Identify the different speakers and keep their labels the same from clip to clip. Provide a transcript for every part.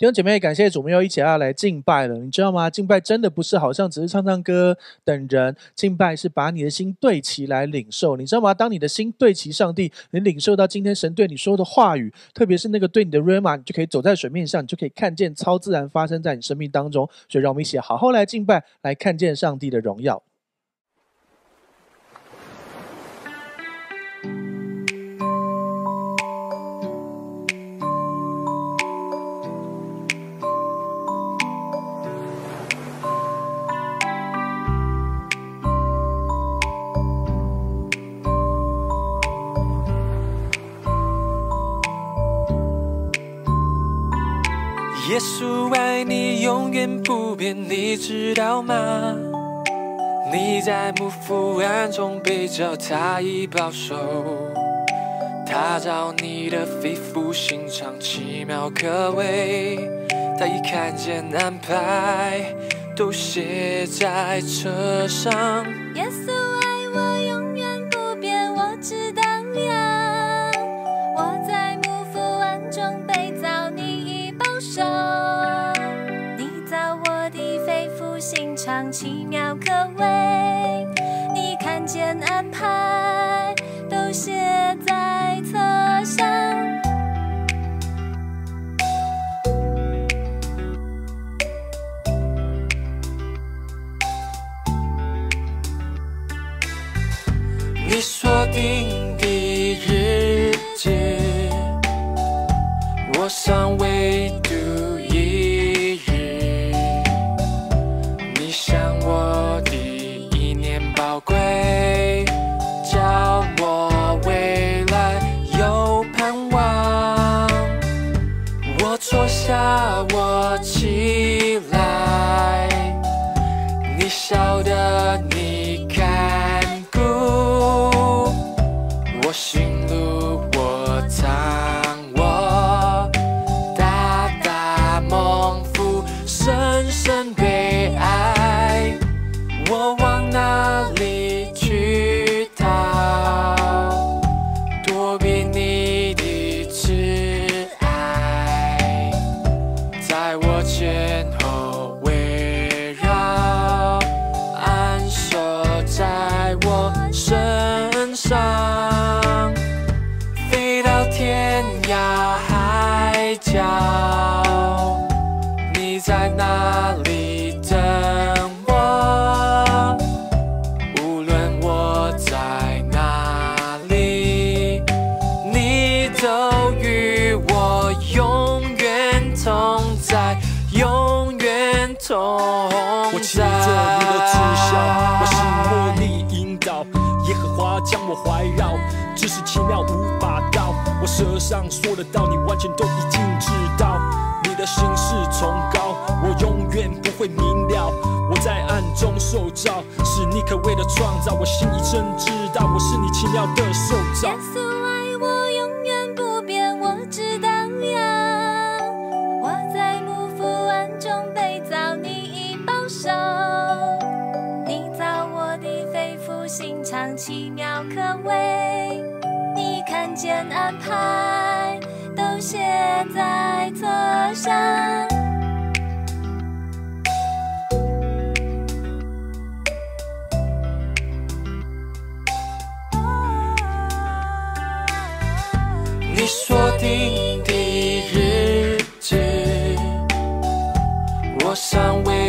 Speaker 1: 弟兄姐妹，感谢主，我们又一起来来敬拜了。你知道吗？敬拜真的不是好像只是唱唱歌等人，敬拜是把你的心对齐来领受。你知道吗？当你的心对齐上帝，能领受到今天神对你说的话语，特别是那个对你的 r a m a 你就可以走在水面上，你就可以看见超自然发生在你生命当中。所以，让我们一起好好来敬拜，来看见上帝的荣耀。
Speaker 2: 耶稣爱你永远不变，你知道吗？你在幕府暗中被叫，他已保守，他照你的肺腑心肠，奇妙可畏。他已看见安排，都写在车上。
Speaker 3: 耶稣爱我永远不变，我道你呀。你看见安排，都写在册上。
Speaker 2: 你锁定的日记，我想为。奇妙无法道，我舌上说的道，你完全都已经知道。你的心是崇高，我永远不会明了。我在暗中受造，是你可畏的创造，我心已真知，道我是你奇妙的受造。耶稣
Speaker 3: 爱我永远不变，我知道呀。我在幕府暗中被造，你已保守，你造我的肺腑心肠，奇妙可畏。间安排都写在册上。
Speaker 2: 你锁定的日子，我想为。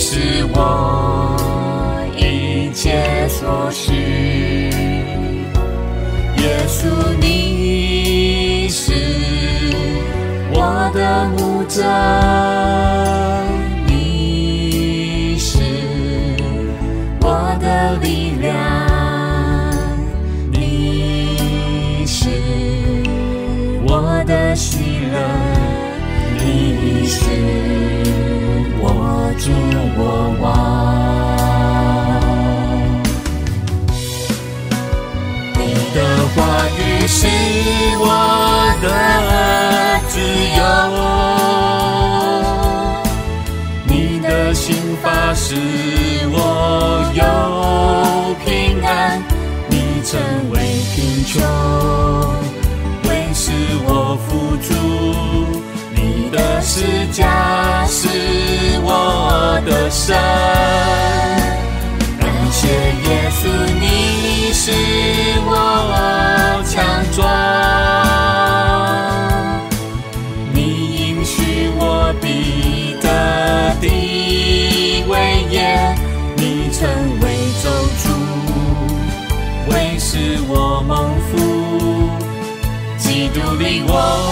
Speaker 4: 是我一切所需，耶稣，你是我的牧者。求为使我付出，你的施加是我的神，感谢耶稣，你使我强壮。only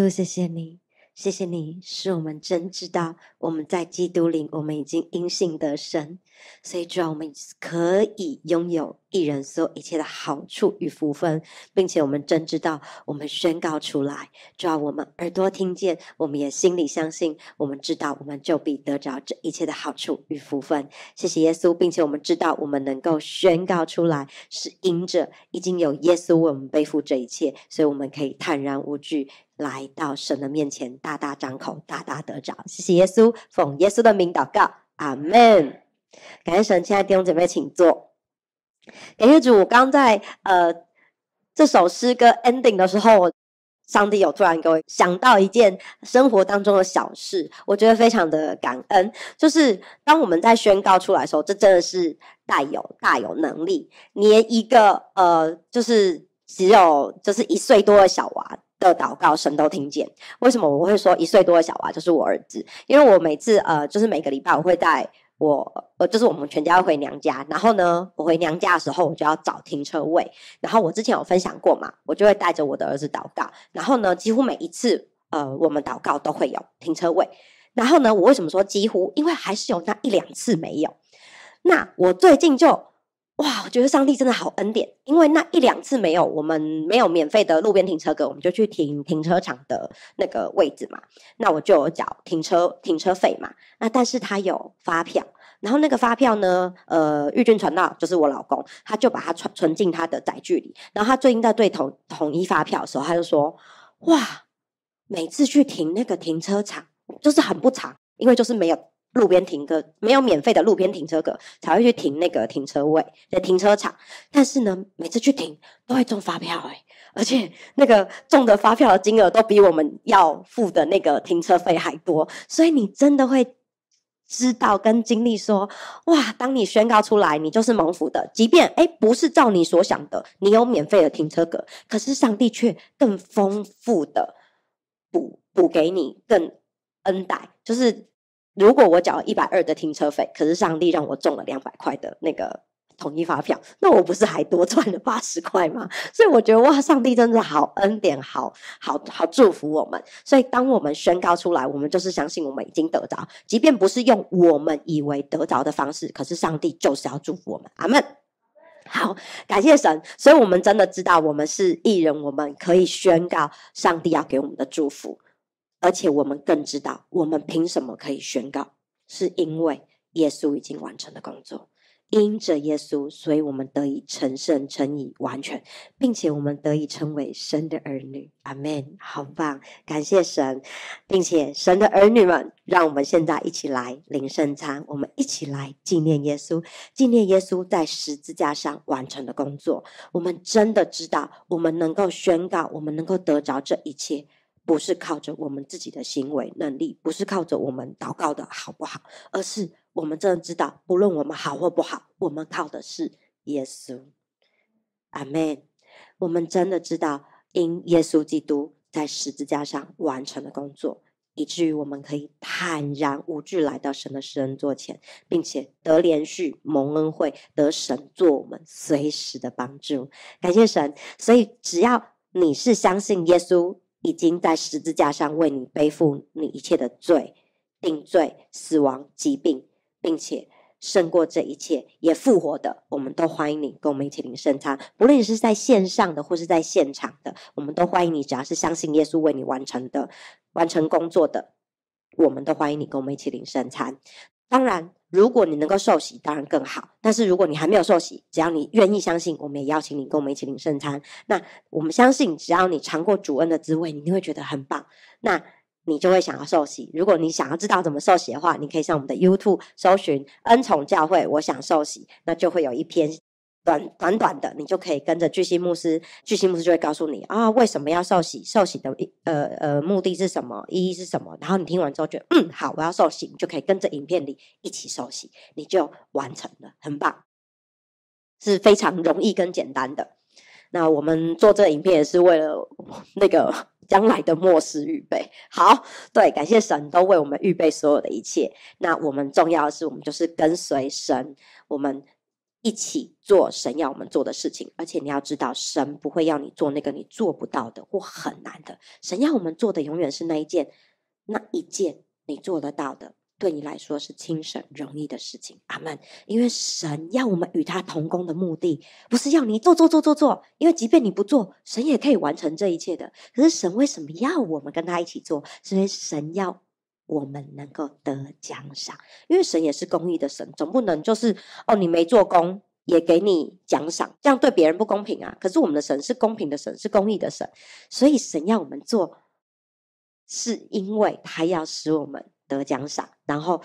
Speaker 5: 主谢谢你，谢谢你，使我们真知道我们在基督里，我们已经因信得神。所以，主要我们可以拥有一人所有一切的好处与福分，并且我们真知道，我们宣告出来，主要我们耳朵听见，我们也心里相信，我们知道，我们就必得着这一切的好处与福分。谢谢耶稣，并且我们知道，我们能够宣告出来，是因着已经有耶稣为我们背负这一切，所以我们可以坦然无惧。来到神的面前，大大张口，大大得着。谢谢耶稣，奉耶稣的名祷告，阿门。感谢神，亲爱的弟兄姐妹，请坐。感谢主，我刚在呃这首诗歌 ending 的时候，上帝有突然给我想到一件生活当中的小事，我觉得非常的感恩。就是当我们在宣告出来的时候，这真的是大有大有能力，连一个呃，就是只有就是一岁多的小娃。的祷告神都听见。为什么我会说一岁多的小娃就是我儿子？因为我每次呃，就是每个礼拜我会带我呃，就是我们全家回娘家。然后呢，我回娘家的时候，我就要找停车位。然后我之前有分享过嘛，我就会带着我的儿子祷告。然后呢，几乎每一次呃，我们祷告都会有停车位。然后呢，我为什么说几乎？因为还是有那一两次没有。那我最近就。哇，我觉得上帝真的好恩典，因为那一两次没有我们没有免费的路边停车格，我们就去停停车场的那个位置嘛。那我就缴停车停车费嘛。那但是他有发票，然后那个发票呢，呃，玉俊传到就是我老公，他就把它存存进他的载具里。然后他最近在对统统一发票的时候，他就说：哇，每次去停那个停车场就是很不常，因为就是没有。路边停车没有免费的路边停车格，才会去停那个停车位的停车场。但是呢，每次去停都会中发票哎，而且那个中的发票的金额都比我们要付的那个停车费还多。所以你真的会知道跟经历说哇，当你宣告出来你就是蒙福的，即便哎不是照你所想的，你有免费的停车格，可是上帝却更丰富的补补给你更恩待，就是。如果我缴了一百二的停车费，可是上帝让我中了两百块的那个统一发票，那我不是还多赚了八十块吗？所以我觉得哇，上帝真的好恩典，好好好祝福我们。所以当我们宣告出来，我们就是相信我们已经得着，即便不是用我们以为得着的方式，可是上帝就是要祝福我们。阿门。好，感谢神。所以，我们真的知道，我们是艺人，我们可以宣告上帝要给我们的祝福。而且我们更知道，我们凭什么可以宣告？是因为耶稣已经完成的工作，因着耶稣，所以我们得以成圣、成以完全，并且我们得以成为神的儿女。阿门！好棒，感谢神，并且神的儿女们，让我们现在一起来领圣餐，我们一起来纪念耶稣，纪念耶稣在十字架上完成的工作。我们真的知道，我们能够宣告，我们能够得着这一切。不是靠着我们自己的行为能力，不是靠着我们祷告的好不好，而是我们真的知道，不论我们好或不好，我们靠的是耶稣。阿门。我们真的知道，因耶稣基督在十字架上完成的工作，以至于我们可以坦然无惧来到神的施恩座前，并且得连续蒙恩惠，得神做我们随时的帮助。感谢神！所以只要你是相信耶稣。已经在十字架上为你背负你一切的罪、定罪、死亡、疾病，并且胜过这一切，也复活的，我们都欢迎你跟我们一起领圣餐。不论你是在线上的或是在现场的，我们都欢迎你。只要是相信耶稣为你完成的、完成工作的，我们都欢迎你跟我们一起领圣餐。当然。如果你能够受洗，当然更好。但是如果你还没有受洗，只要你愿意相信，我们也邀请你跟我们一起领圣餐。那我们相信，只要你尝过主恩的滋味，你一定会觉得很棒。那你就会想要受洗。如果你想要知道怎么受洗的话，你可以上我们的 YouTube 搜寻“恩宠教会”，我想受洗，那就会有一篇。短短短的，你就可以跟着巨星牧师，巨星牧师就会告诉你啊，为什么要受洗？受洗的呃呃目的是什么？意义是什么？然后你听完之后觉得嗯好，我要受洗，你就可以跟着影片里一起受洗，你就完成了，很棒，是非常容易跟简单的。那我们做这个影片也是为了那个将来的末世预备。好，对，感谢神都为我们预备所有的一切。那我们重要的是，我们就是跟随神，我们。一起做神要我们做的事情，而且你要知道，神不会要你做那个你做不到的或很难的。神要我们做的，永远是那一件，那一件你做得到的，对你来说是轻省容易的事情。阿门。因为神要我们与他同工的目的，不是要你做做做做做，因为即便你不做，神也可以完成这一切的。可是神为什么要我们跟他一起做？是因为神要。我们能够得奖赏，因为神也是公义的神，总不能就是哦，你没做工也给你奖赏，这样对别人不公平啊！可是我们的神是公平的神，是公义的神，所以神要我们做，是因为他要使我们得奖赏，然后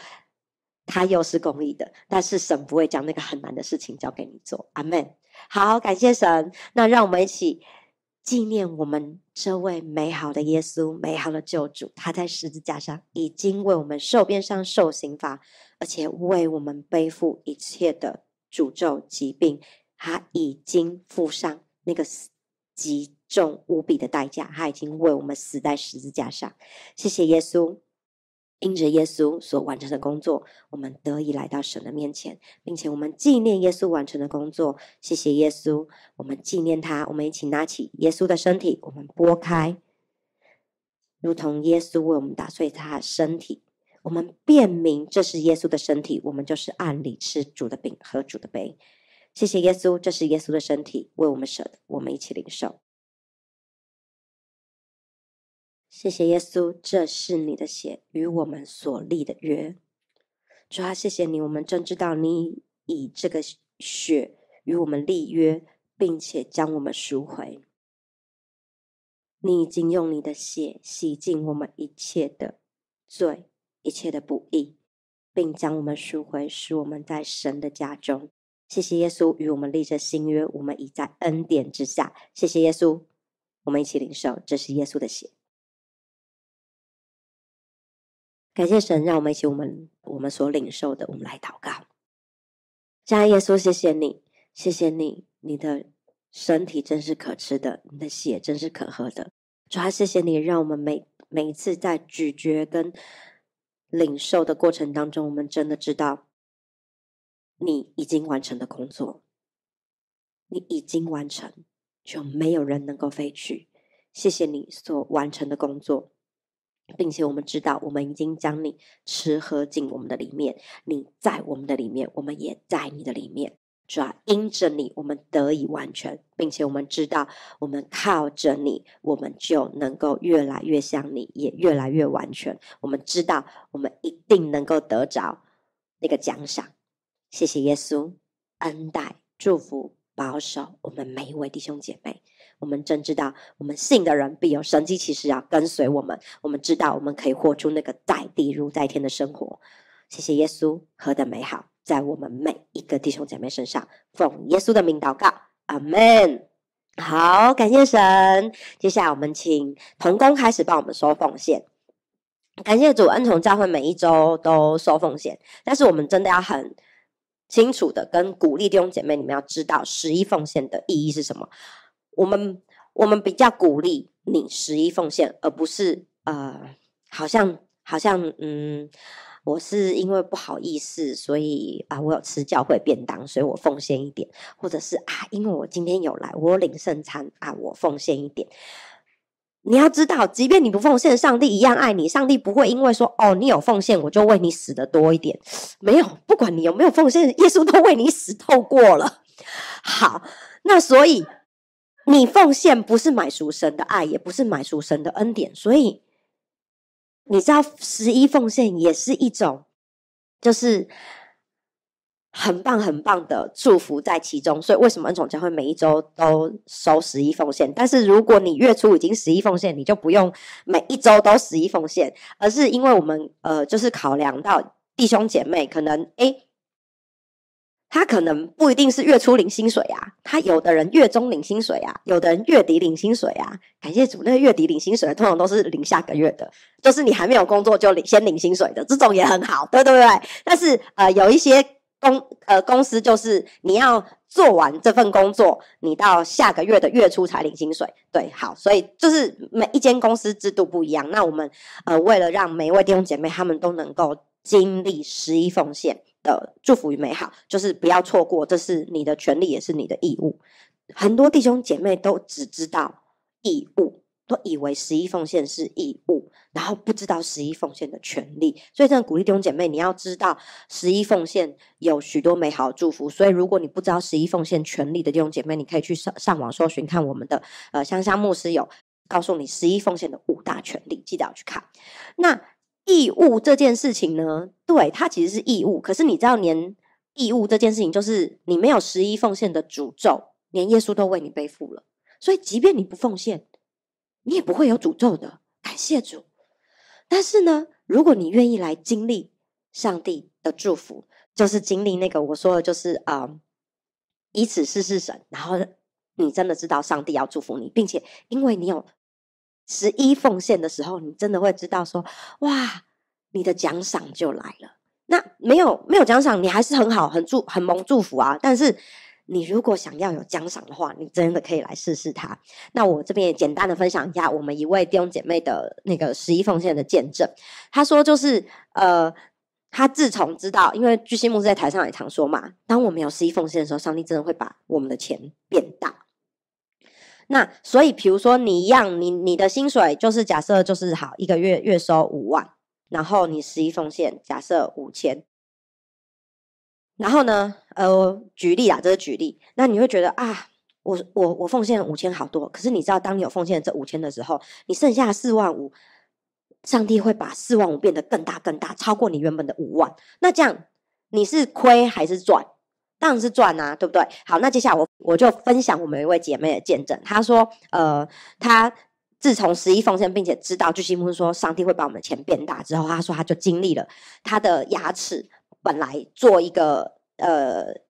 Speaker 5: 他又是公义的，但是神不会将那个很难的事情交给你做，阿门。好，感谢神，那让我们一起。纪念我们这位美好的耶稣，美好的救主，他在十字架上已经为我们受鞭伤、受刑罚，而且为我们背负一切的诅咒、疾病。他已经付上那个极重无比的代价，他已经为我们死在十字架上。谢谢耶稣。因着耶稣所完成的工作，我们得以来到神的面前，并且我们纪念耶稣完成的工作。谢谢耶稣，我们纪念他。我们一起拿起耶稣的身体，我们拨开，如同耶稣为我们打碎他身体。我们辨明这是耶稣的身体，我们就是按理吃主的饼和主的杯。谢谢耶稣，这是耶稣的身体为我们舍的，我们一起领受。谢谢耶稣，这是你的血与我们所立的约。主啊，谢谢你，我们真知道你以这个血与我们立约，并且将我们赎回。你已经用你的血洗净我们一切的罪，一切的不义，并将我们赎回，使我们在神的家中。谢谢耶稣，与我们立这新约，我们已在恩典之下。谢谢耶稣，我们一起领受，这是耶稣的血。感谢神，让我们一起，我们我们所领受的，我们来祷告。加耶稣，谢谢你，谢谢你，你的身体真是可吃的，你的血真是可喝的。主啊，谢谢你，让我们每每一次在咀嚼跟领受的过程当中，我们真的知道你已经完成的工作，你已经完成，就没有人能够废去。谢谢你所完成的工作。并且我们知道，我们已经将你吃喝进我们的里面，你在我们的里面，我们也在你的里面。主啊，因着你，我们得以完全，并且我们知道，我们靠着你，我们就能够越来越像你，也越来越完全。我们知道，我们一定能够得着那个奖赏。谢谢耶稣恩待、祝福、保守我们每一位弟兄姐妹。我们真知道，我们信的人必有神迹其事要跟随我们。我们知道，我们可以活出那个在地如在天的生活。谢谢耶稣，何等美好，在我们每一个弟兄姐妹身上。奉耶稣的名祷告，阿门。好，感谢神。接下来，我们请童工开始帮我们收奉献。感谢主恩，从教会每一周都收奉献。但是，我们真的要很清楚的跟鼓励弟兄姐妹，你们要知道十一奉献的意义是什么。我们我们比较鼓励你十一奉献，而不是呃，好像好像嗯，我是因为不好意思，所以啊，我有吃教会便当，所以我奉献一点，或者是啊，因为我今天有来，我领圣餐啊，我奉献一点。你要知道，即便你不奉献，上帝一样爱你，上帝不会因为说哦，你有奉献，我就为你死的多一点。没有，不管你有没有奉献，耶稣都为你死透过了。好，那所以。你奉献不是买赎神的爱，也不是买赎神的恩典，所以你知道十一奉献也是一种，就是很棒很棒的祝福在其中。所以为什么恩宠教会每一周都收十一奉献？但是如果你月初已经十一奉献，你就不用每一周都十一奉献，而是因为我们呃，就是考量到弟兄姐妹可能诶他可能不一定是月初领薪水啊，他有的人月中领薪水啊，有的人月底领薪水啊。感谢主，那月底领薪水通常都是领下个月的，就是你还没有工作就领先领薪水的，这种也很好，对对对。但是呃，有一些公呃公司就是你要做完这份工作，你到下个月的月初才领薪水。对，好，所以就是每一间公司制度不一样。那我们呃，为了让每一位弟兄姐妹他们都能够经历十一奉献。的祝福与美好，就是不要错过，这是你的权利，也是你的义务。很多弟兄姐妹都只知道义务，都以为十一奉献是义务，然后不知道十一奉献的权利。所以，真的鼓励弟兄姐妹，你要知道十一奉献有许多美好祝福。所以，如果你不知道十一奉献权利的弟兄姐妹，你可以去上上网搜寻看我们的呃香香牧师有告诉你十一奉献的五大权利，记得要去看。那。义务这件事情呢，对它其实是义务。可是你知道连义务这件事情，就是你没有十一奉献的诅咒，连耶稣都为你背负了，所以即便你不奉献，你也不会有诅咒的。感谢主。但是呢，如果你愿意来经历上帝的祝福，就是经历那个我说的就是啊，以此试试神，然后你真的知道上帝要祝福你，并且因为你有。十一奉献的时候，你真的会知道说，哇，你的奖赏就来了。那没有没有奖赏，你还是很好很祝很蒙祝福啊。但是你如果想要有奖赏的话，你真的可以来试试它。那我这边也简单的分享一下我们一位弟兄姐妹的那个十一奉献的见证。他说就是呃，他自从知道，因为巨星牧师在台上也常说嘛，当我们有十一奉献的时候，上帝真的会把我们的钱变大。那所以，比如说你一样，你你的薪水就是假设就是好一个月月收五万，然后你十一奉献假设五千，然后呢，呃，举例啊，这是举例，那你会觉得啊，我我我奉献五千好多，可是你知道当你有奉献这五千的时候，你剩下四万五，上帝会把四万五变得更大更大，超过你原本的五万，那这样你是亏还是赚？当然是赚啊，对不对？好，那接下来我我就分享我们一位姐妹的见证。她说，呃，她自从十一奉献，并且知道巨蟹木说上帝会把我们的钱变大之后，她说她就经历了她的牙齿本来做一个呃。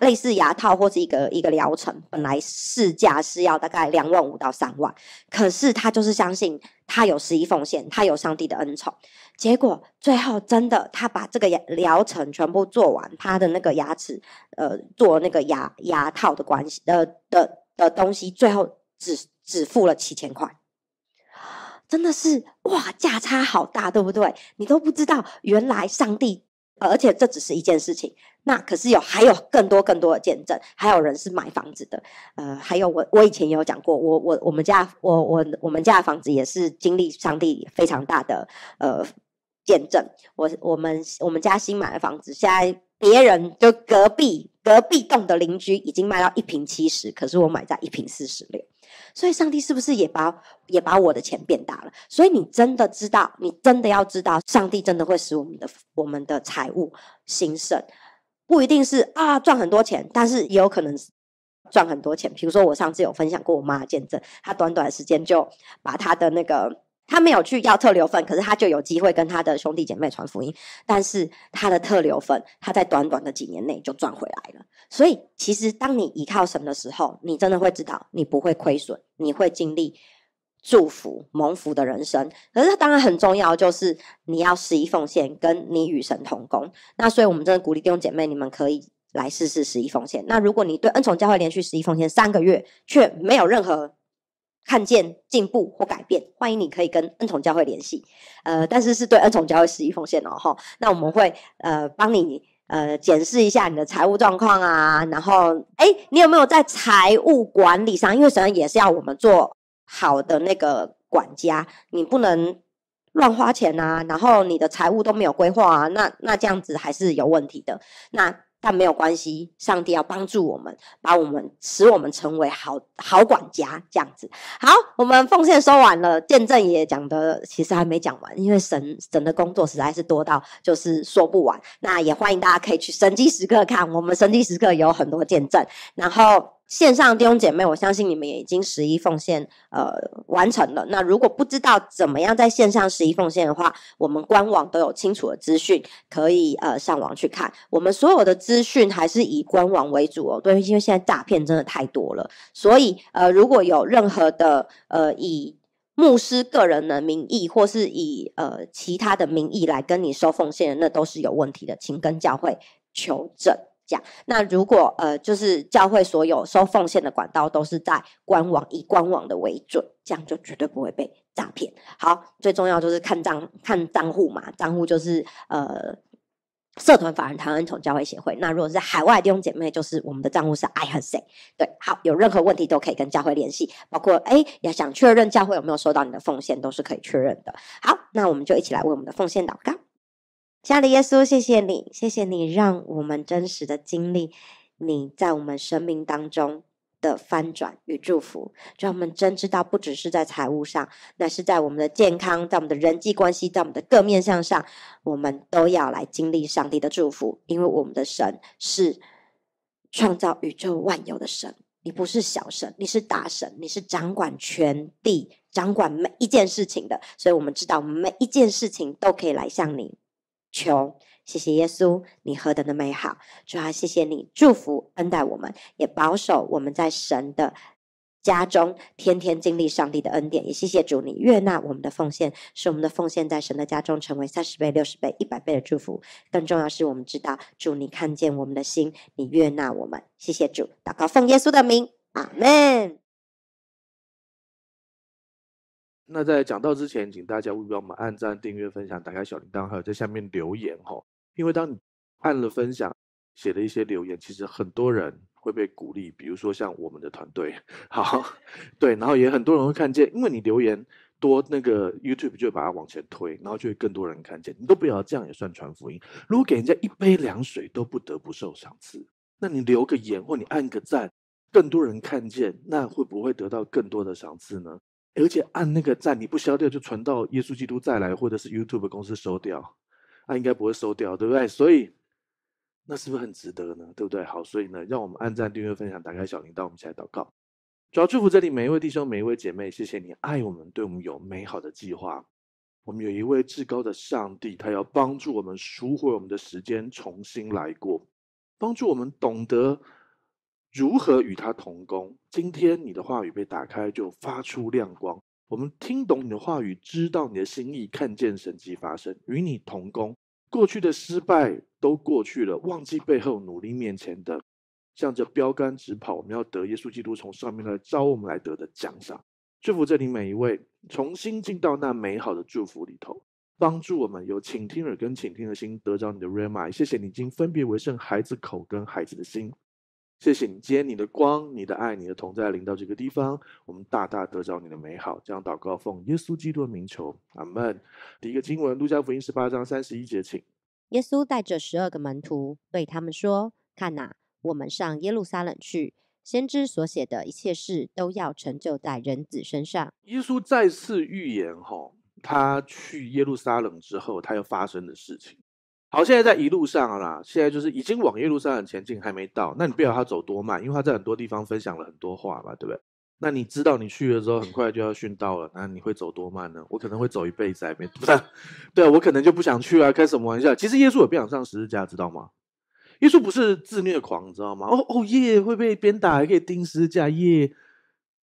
Speaker 5: 类似牙套或者一个一个疗程，本来市价是要大概两万五到三万，可是他就是相信他有十一奉献，他有上帝的恩宠，结果最后真的他把这个牙疗程全部做完，他的那个牙齿呃做那个牙牙套的关系的的的东西，最后只只付了七千块，真的是哇价差好大，对不对？你都不知道原来上帝，而且这只是一件事情。那可是有，还有更多更多的见证，还有人是买房子的，呃，还有我我以前也有讲过，我我我们家我我我们家的房子也是经历上帝非常大的呃见证。我我们我们家新买的房子，现在别人就隔壁隔壁栋的邻居已经卖到一平七十，可是我买在一平四十六，所以上帝是不是也把也把我的钱变大了？所以你真的知道，你真的要知道，上帝真的会使我们的我们的财务兴盛。不一定是啊赚很多钱，但是也有可能赚很多钱。比如说，我上次有分享过我妈的见证，她短短时间就把她的那个，她没有去要特流粉，可是她就有机会跟她的兄弟姐妹传福音。但是她的特流粉，她在短短的几年内就赚回来了。所以，其实当你依靠什的时候，你真的会知道你不会亏损，你会经历。祝福蒙福的人生，可是当然很重要，就是你要十一奉献，跟你与神同工。那所以，我们真的鼓励弟兄姐妹，你们可以来试试十一奉献。那如果你对恩宠教会连续十一奉献三个月，却没有任何看见进步或改变，欢迎你可以跟恩宠教会联系。呃，但是是对恩宠教会十一奉献哦吼，那我们会呃帮你呃检视一下你的财务状况啊，然后哎，你有没有在财务管理上？因为神也是要我们做。好的那个管家，你不能乱花钱啊！然后你的财务都没有规划啊，那那这样子还是有问题的。那但没有关系，上帝要帮助我们，把我们使我们成为好好管家这样子。好，我们奉献说完了，见证也讲的其实还没讲完，因为神神的工作实在是多到就是说不完。那也欢迎大家可以去神迹时刻看，我们神迹时刻有很多见证，然后。线上弟兄姐妹，我相信你们也已经十一奉献，呃，完成了。那如果不知道怎么样在线上十一奉献的话，我们官网都有清楚的资讯，可以呃上网去看。我们所有的资讯还是以官网为主哦。对，因为现在诈骗真的太多了，所以呃，如果有任何的呃以牧师个人的名义，或是以呃其他的名义来跟你收奉献那都是有问题的，请跟教会求证。讲。那如果呃，就是教会所有收奉献的管道都是在官网，以官网的为准，这样就绝对不会被诈骗。好，最重要就是看账，看账户嘛，账户就是呃，社团法人台湾同教会协会。那如果是海外弟兄姐妹，就是我们的账户是 I 和 C。对，好，有任何问题都可以跟教会联系，包括哎，也想确认教会有没有收到你的奉献，都是可以确认的。好，那我们就一起来为我们的奉献祷告。亲爱的耶稣，谢谢你，谢谢你让我们真实的经历你在我们生命当中的翻转与祝福，让我们真知道，不只是在财务上，那是在我们的健康，在我们的人际关系，在我们的各面向上，我们都要来经历上帝的祝福，因为我们的神是创造宇宙万有的神，你不是小神，你是大神，你是掌管全地、掌管每一件事情的，所以，我们知道，每一件事情都可以来向你。求，谢谢耶稣，你何等的美好！主啊，谢谢你祝福恩待我们，也保守我们在神的家中，天天经历上帝的恩典。也谢谢主，你悦纳我们的奉献，使我们的奉献在神的家中成为三十倍、六十倍、一百倍的祝福。更重要是我们知道，主你看见我们的心，你悦纳我们。谢谢主，祷告奉耶稣的名，阿门。
Speaker 1: 那在讲到之前，请大家务必我们按赞、订阅、分享、打开小铃铛，还有在下面留言哈。因为当你按了分享、写了一些留言，其实很多人会被鼓励。比如说像我们的团队，好 对，然后也很多人会看见，因为你留言多，那个 YouTube 就会把它往前推，然后就会更多人看见。你都不要这样，也算传福音。如果给人家一杯凉水都不得不受赏赐，那你留个言或你按个赞，更多人看见，那会不会得到更多的赏赐呢？而且按那个赞你不消掉就传到耶稣基督再来，或者是 YouTube 公司收掉，他应该不会收掉，对不对？所以那是不是很值得呢？对不对？好，所以呢，让我们按赞、订阅、分享，打开小铃铛，我们起来祷告，主要祝福这里每一位弟兄、每一位姐妹。谢谢你爱我们，对我们有美好的计划。我们有一位至高的上帝，他要帮助我们赎回我们的时间，重新来过，帮助我们懂得。如何与他同工？今天你的话语被打开，就发出亮光。我们听懂你的话语，知道你的心意，看见神迹发生，与你同工。过去的失败都过去了，忘记背后，努力面前的，向着标杆直跑。我们要得耶稣基督，从上面来招我们来得的奖赏。祝福这里每一位，重新进到那美好的祝福里头，帮助我们。有请听耳跟倾听的心，得着你的 r e m i 谢谢你，已经分别为圣孩子口跟孩子的心。谢谢你，接你的光，你的爱，你的同在临到这个地方，我们大大得着你的美好。这样祷告奉耶稣基督的名求，阿门。第一个经文，路加福音十八章三十一节，请。
Speaker 5: 耶稣带着十二个门徒对他们说：“看啊，我们上耶路撒冷去，先知所写的一切事都要成就在人子身上。”
Speaker 1: 耶稣再次预言，哈，他去耶路撒冷之后，他要发生的事情。好，现在在一路上了，现在就是已经往耶路上的前进，还没到。那你不晓得他走多慢，因为他在很多地方分享了很多话嘛，对不对？那你知道你去的时候很快就要训到了，那你会走多慢呢？我可能会走一辈子还没 是？对啊，我可能就不想去啊，开什么玩笑？其实耶稣也不想上十字架，知道吗？耶稣不是自虐狂，你知道吗？哦哦耶，会被鞭打，还可以钉十字架耶，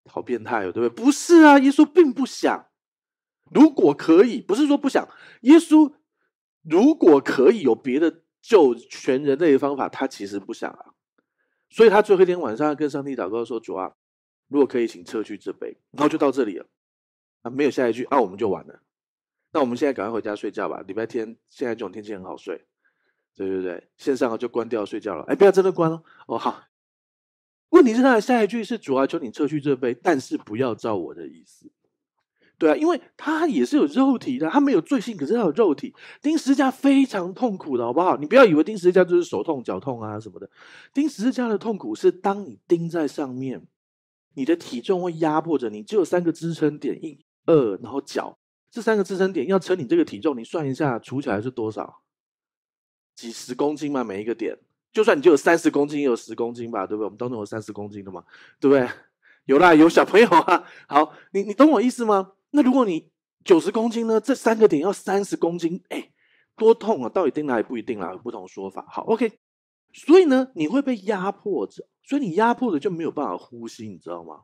Speaker 1: 好变态哦，对不对？不是啊，耶稣并不想，如果可以，不是说不想，耶稣。如果可以有别的救全人类的方法，他其实不想啊，所以他最后一天晚上跟上帝祷告说：“主啊，如果可以，请撤去这杯。”然后就到这里了，啊，没有下一句，那我们就完了。那我们现在赶快回家睡觉吧。礼拜天现在这种天气很好睡，对对对，线上就关掉睡觉了。哎，不要真的关哦。哦好，问题是他的下一句是：“主啊，求你撤去这杯，但是不要照我的意思。”对啊，因为他也是有肉体的，他没有罪性，可是他有肉体。钉十字架非常痛苦的，好不好？你不要以为钉十字架就是手痛脚痛啊什么的。钉十字架的痛苦是，当你钉在上面，你的体重会压迫着你。就有三个支撑点，一、二，然后脚，这三个支撑点要撑你这个体重，你算一下，除起来是多少？几十公斤嘛，每一个点。就算你就有三十公斤，也有十公斤吧，对不对？我们当中有三十公斤的嘛，对不对？有啦，有小朋友啊。好，你你懂我意思吗？那如果你九十公斤呢？这三个点要三十公斤，哎，多痛啊！到底定哪还不一定啦，不同说法。好，OK。所以呢，你会被压迫着，所以你压迫着就没有办法呼吸，你知道吗？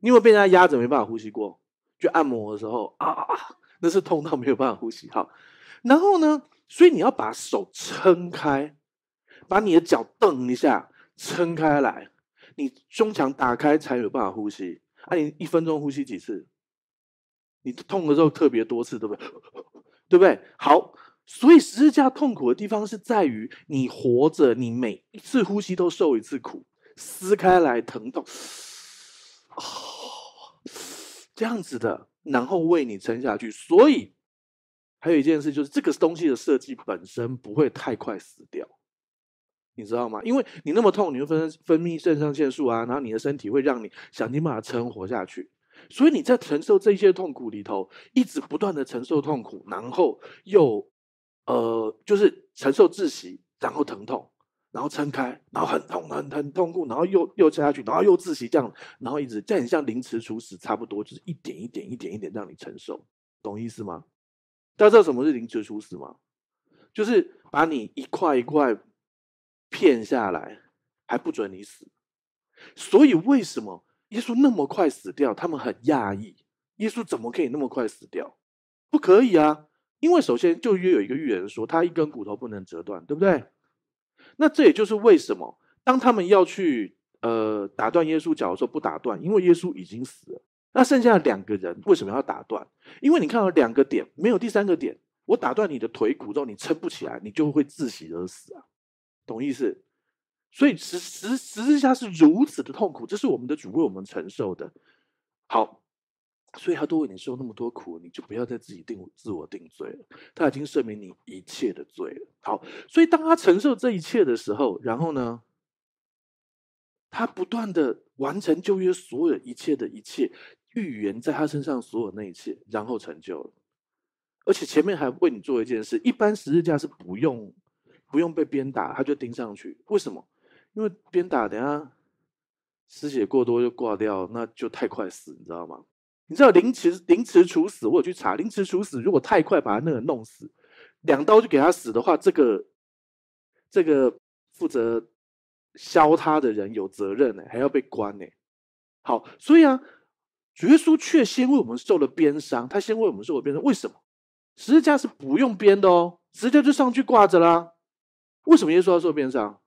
Speaker 1: 你有被人家压着没办法呼吸过？就按摩的时候啊，那是痛到没有办法呼吸。好，然后呢，所以你要把手撑开，把你的脚蹬一下，撑开来，你胸腔打开才有办法呼吸。啊，你一分钟呼吸几次？你痛的时候特别多次，对不对？对不对？好，所以十字架痛苦的地方是在于你活着，你每一次呼吸都受一次苦，撕开来疼痛，这样子的，然后为你撑下去。所以还有一件事就是，这个东西的设计本身不会太快死掉，你知道吗？因为你那么痛，你会分分泌肾上腺素啊，然后你的身体会让你想你把它撑活下去。所以你在承受这些痛苦里头，一直不断的承受痛苦，然后又，呃，就是承受窒息，然后疼痛，然后撑开，然后很痛很很痛苦，然后又又撑下去，然后又窒息这样，然后一直，这很像凌迟处死差不多，就是一点一点一点一点让你承受，懂意思吗？大家知道什么是凌迟处死吗？就是把你一块一块片下来，还不准你死。所以为什么？耶稣那么快死掉，他们很讶异。耶稣怎么可以那么快死掉？不可以啊！因为首先就约有一个预言说，他一根骨头不能折断，对不对？那这也就是为什么当他们要去呃打断耶稣脚的时候不打断，因为耶稣已经死了。那剩下两个人为什么要打断？因为你看到两个点，没有第三个点，我打断你的腿骨头，你撑不起来，你就会窒息而死啊！懂意思？所以十十十字架是如此的痛苦，这是我们的主为我们承受的。好，所以他都为你受那么多苦，你就不要再自己定自我定罪了。他已经赦免你一切的罪了。好，所以当他承受这一切的时候，然后呢，他不断的完成旧约所有一切的一切预言在他身上所有那一切，然后成就了。而且前面还为你做一件事，一般十字架是不用不用被鞭打，他就钉上去。为什么？因为鞭打的呀，失血过多就挂掉，那就太快死，你知道吗？你知道凌迟凌迟处死，我去查，凌迟处死如果太快把他那个弄死，两刀就给他死的话，这个这个负责削他的人有责任的，还要被关呢。好，所以啊，耶稣却先为我们受了鞭伤，他先为我们受了鞭伤，为什么？十字架是不用鞭的哦，十字架就上去挂着啦。为什么耶稣要受鞭伤？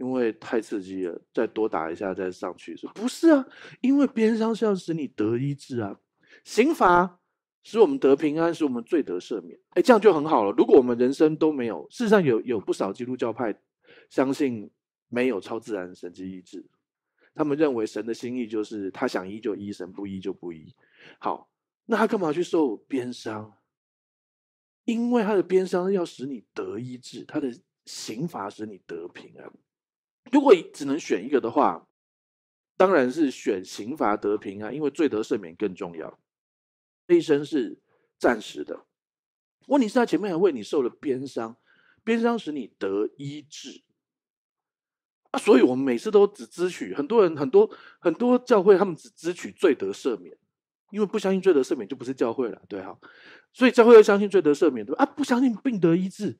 Speaker 1: 因为太刺激了，再多打一下再上去是？不是啊？因为鞭伤是要使你得医治啊，刑罚使我们得平安，使我们罪得赦免。哎，这样就很好了。如果我们人生都没有，事实上有有不少基督教派相信没有超自然神之医治，他们认为神的心意就是他想医就医，神不医就不医。好，那他干嘛去受鞭伤？因为他的鞭伤要使你得医治，他的刑罚使你得平安。如果只能选一个的话，当然是选刑罚得平啊，因为罪得赦免更重要。这一生是暂时的，问题是他前面还为你受了鞭伤，鞭伤使你得医治。啊，所以我们每次都只支取，很多人很多很多教会他们只支取罪得赦免，因为不相信罪得赦免就不是教会了，对哈？所以教会要相信罪得赦免，对吧？啊？不相信病得医治，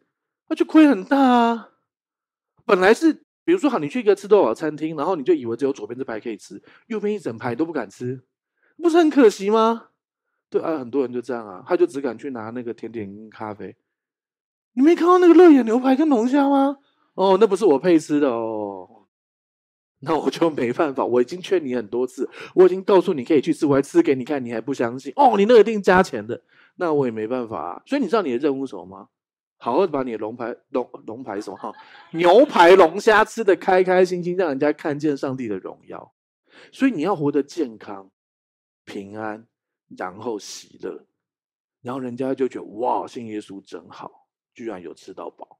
Speaker 1: 那就亏很大啊！本来是。比如说，好，你去一个吃多少餐厅，然后你就以为只有左边这排可以吃，右边一整排都不敢吃，不是很可惜吗？对啊，很多人就这样啊，他就只敢去拿那个甜点跟咖啡。你没看到那个乐眼牛排跟龙虾吗？哦，那不是我配吃的哦，那我就没办法。我已经劝你很多次，我已经告诉你可以去吃，我还吃给你看，你还不相信？哦，你那个一定加钱的，那我也没办法啊。所以你知道你的任务是什么吗？好好把你龙牌龙龙牌什么哈 牛排龙虾吃的开开心心，让人家看见上帝的荣耀。所以你要活得健康、平安，然后喜乐，然后人家就觉得哇，信耶稣真好，居然有吃到饱。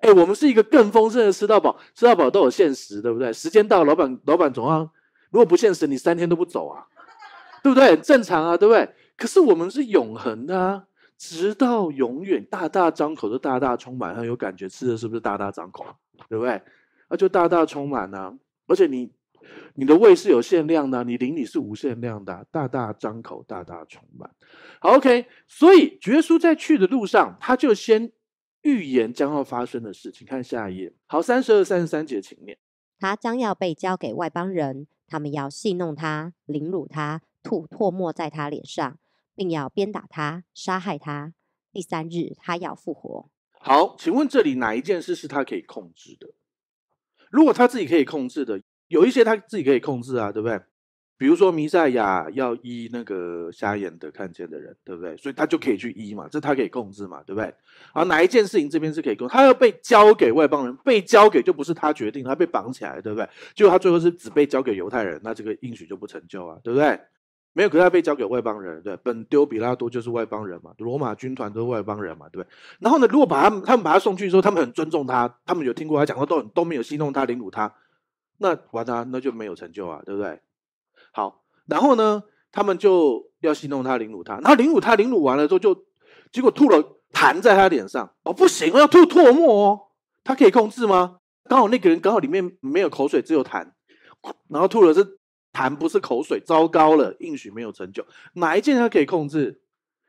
Speaker 1: 哎，我们是一个更丰盛的吃到饱，吃到饱都有限时，对不对？时间到，老板老板总要，如果不限时，你三天都不走啊，对不对？正常啊，对不对？可是我们是永恒的啊。直到永远，大大张口就大大充满，很有感觉。吃的是不是大大张口，对不对？那就大大充满呢。而且你，你的胃是有限量的，你灵里是无限量的。大大张口，大大充满。好，OK。所以，绝书在去的路上，他就先预言将要发生的事情。看下一页，好，三十二、三十三节，请
Speaker 5: 念。他将要被交给外邦人，他们要戏弄他、凌辱他、吐唾沫在他脸上。并要鞭打他，杀害他。第三日，他要复活。
Speaker 1: 好，请问这里哪一件事是他可以控制的？如果他自己可以控制的，有一些他自己可以控制啊，对不对？比如说，弥赛亚要医那个瞎眼的看见的人，对不对？所以他就可以去医嘛，这他可以控制嘛，对不对？啊，哪一件事情这边是可以控？他要被交给外邦人，被交给就不是他决定，他被绑起来，对不对？结果他最后是只被交给犹太人，那这个应许就不成就啊，对不对？没有，可是他被交给外邦人。对，本丢比拉多就是外邦人嘛，罗马军团都是外邦人嘛，对不对？然后呢，如果把他们，他们把他送去之后，他们很尊重他，他们有听过他讲话，都都没有戏弄他、凌辱他。那完啊，那就没有成就啊，对不对？好，然后呢，他们就要戏弄他、凌辱他，然后凌辱他、凌辱完了之后，就结果吐了痰在他脸上。哦，不行，要吐唾沫哦，他可以控制吗？刚好那个人刚好里面没有口水，只有痰，然后吐了这。痰不是口水，糟糕了，应许没有成就，哪一件他可以控制？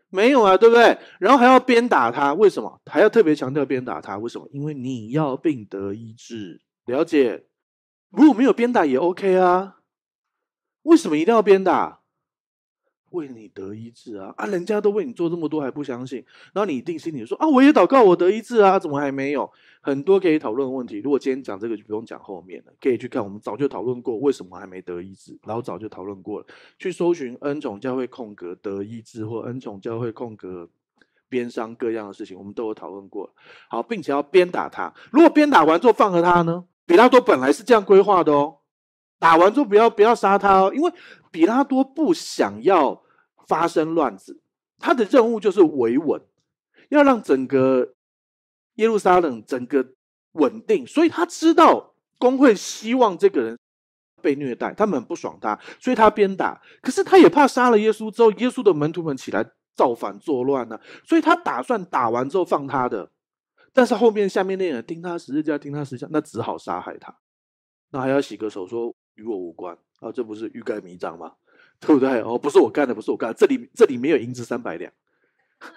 Speaker 1: 没有啊，对不对？然后还要鞭打他，为什么还要特别强调鞭打他？为什么？因为你要病得医治，了解？如果没有鞭打也 OK 啊，为什么一定要鞭打？为你得医治啊啊！人家都为你做这么多还不相信，然后你一定心里说啊，我也祷告我得医治啊，怎么还没有？很多可以讨论的问题。如果今天讲这个就不用讲后面了，可以去看我们早就讨论过为什么还没得医治，后早就讨论过了。去搜寻恩宠教会空格得医治或恩宠教会空格边伤各样的事情，我们都有讨论过。好，并且要鞭打他。如果鞭打完之后放了他呢？比拉多本来是这样规划的哦。打完之后不要不要杀他哦，因为比拉多不想要发生乱子，他的任务就是维稳，要让整个耶路撒冷整个稳定，所以他知道工会希望这个人被虐待，他们不爽他，所以他边打，可是他也怕杀了耶稣之后，耶稣的门徒们起来造反作乱呢，所以他打算打完之后放他的，但是后面下面那人盯他十字架盯他十字架，那只好杀害他，那还要洗个手说。与我无关啊！这不是欲盖弥彰吗？对不对？哦，不是我干的，不是我干。这里这里没有银子三百两，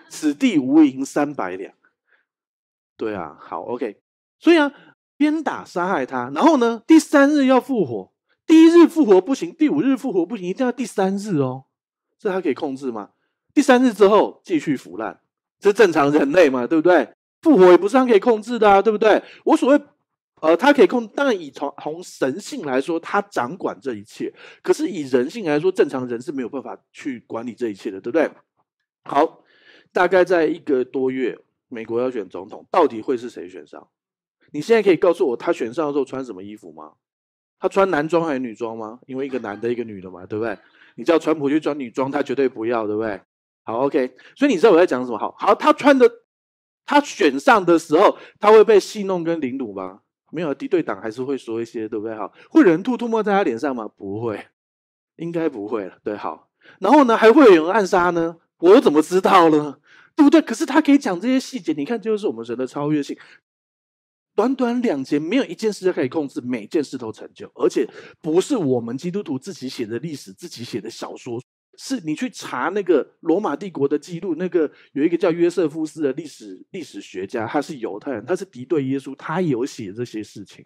Speaker 1: 此地无银三百两。对啊，好，OK。所以啊，鞭打杀害他，然后呢，第三日要复活。第一日复活不行，第五日复活不行，一定要第三日哦。这他可以控制吗？第三日之后继续腐烂，这正常人类嘛？对不对？复活也不是他可以控制的，对不对？我所谓。呃，他可以控，当然以从从神性来说，他掌管这一切。可是以人性来说，正常人是没有办法去管理这一切的，对不对？好，大概在一个多月，美国要选总统，到底会是谁选上？你现在可以告诉我，他选上的时候穿什么衣服吗？他穿男装还是女装吗？因为一个男的，一个女的嘛，对不对？你叫川普去穿女装，他绝对不要，对不对？好，OK。所以你知道我在讲什么？好好，他穿的，他选上的时候，他会被戏弄跟凌辱吗？没有敌对党还是会说一些，对不对？哈，会人吐唾沫在他脸上吗？不会，应该不会了。对，好。然后呢，还会有人暗杀呢？我怎么知道呢？对不对？可是他可以讲这些细节，你看，这就是我们神的超越性。短短两节，没有一件事可以控制，每件事都成就，而且不是我们基督徒自己写的历史，自己写的小说。是你去查那个罗马帝国的记录，那个有一个叫约瑟夫斯的历史历史学家，他是犹太人，他是敌对耶稣，他有写这些事情，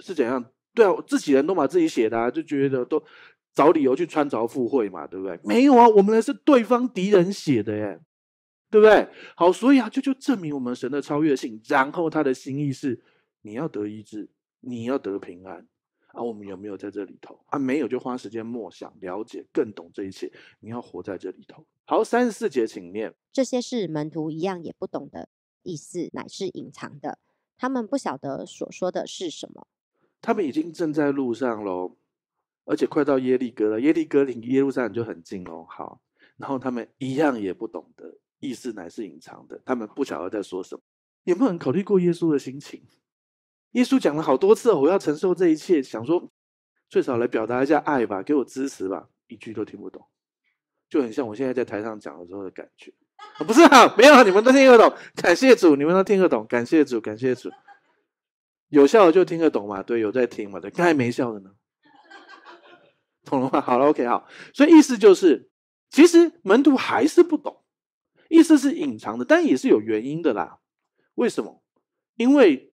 Speaker 1: 是怎样？对啊，自己人都把自己写的，啊，就觉得都找理由去穿凿附会嘛，对不对？没有啊，我们的是对方敌人写的，耶，对不对？好，所以啊，就就证明我们神的超越性。然后他的心意是，你要得医治，你要得平安。啊，我们有没有在这里头啊？没有，就花时间默想，了解更懂这一切。你要活在这里头。好，三十四节，请念。
Speaker 5: 这些是门徒一样也不懂的意思，乃是隐藏的。他们不晓得所说的是什么。
Speaker 1: 他们已经正在路上喽，而且快到耶利哥了。耶利哥离耶路撒冷就很近哦。好，然后他们一样也不懂得意思，乃是隐藏的。他们不晓得在说什么。有没有考虑过耶稣的心情？耶稣讲了好多次，我要承受这一切，想说最少来表达一下爱吧，给我支持吧，一句都听不懂，就很像我现在在台上讲的时候的感觉。不是啊，没有，啊，你们都听得懂，感谢主，你们都听得懂，感谢主，感谢主。有笑的就听得懂嘛，对，有在听嘛的，刚才没笑的呢，懂了吗？好了，OK，好，所以意思就是，其实门徒还是不懂，意思是隐藏的，但也是有原因的啦。为什么？因为。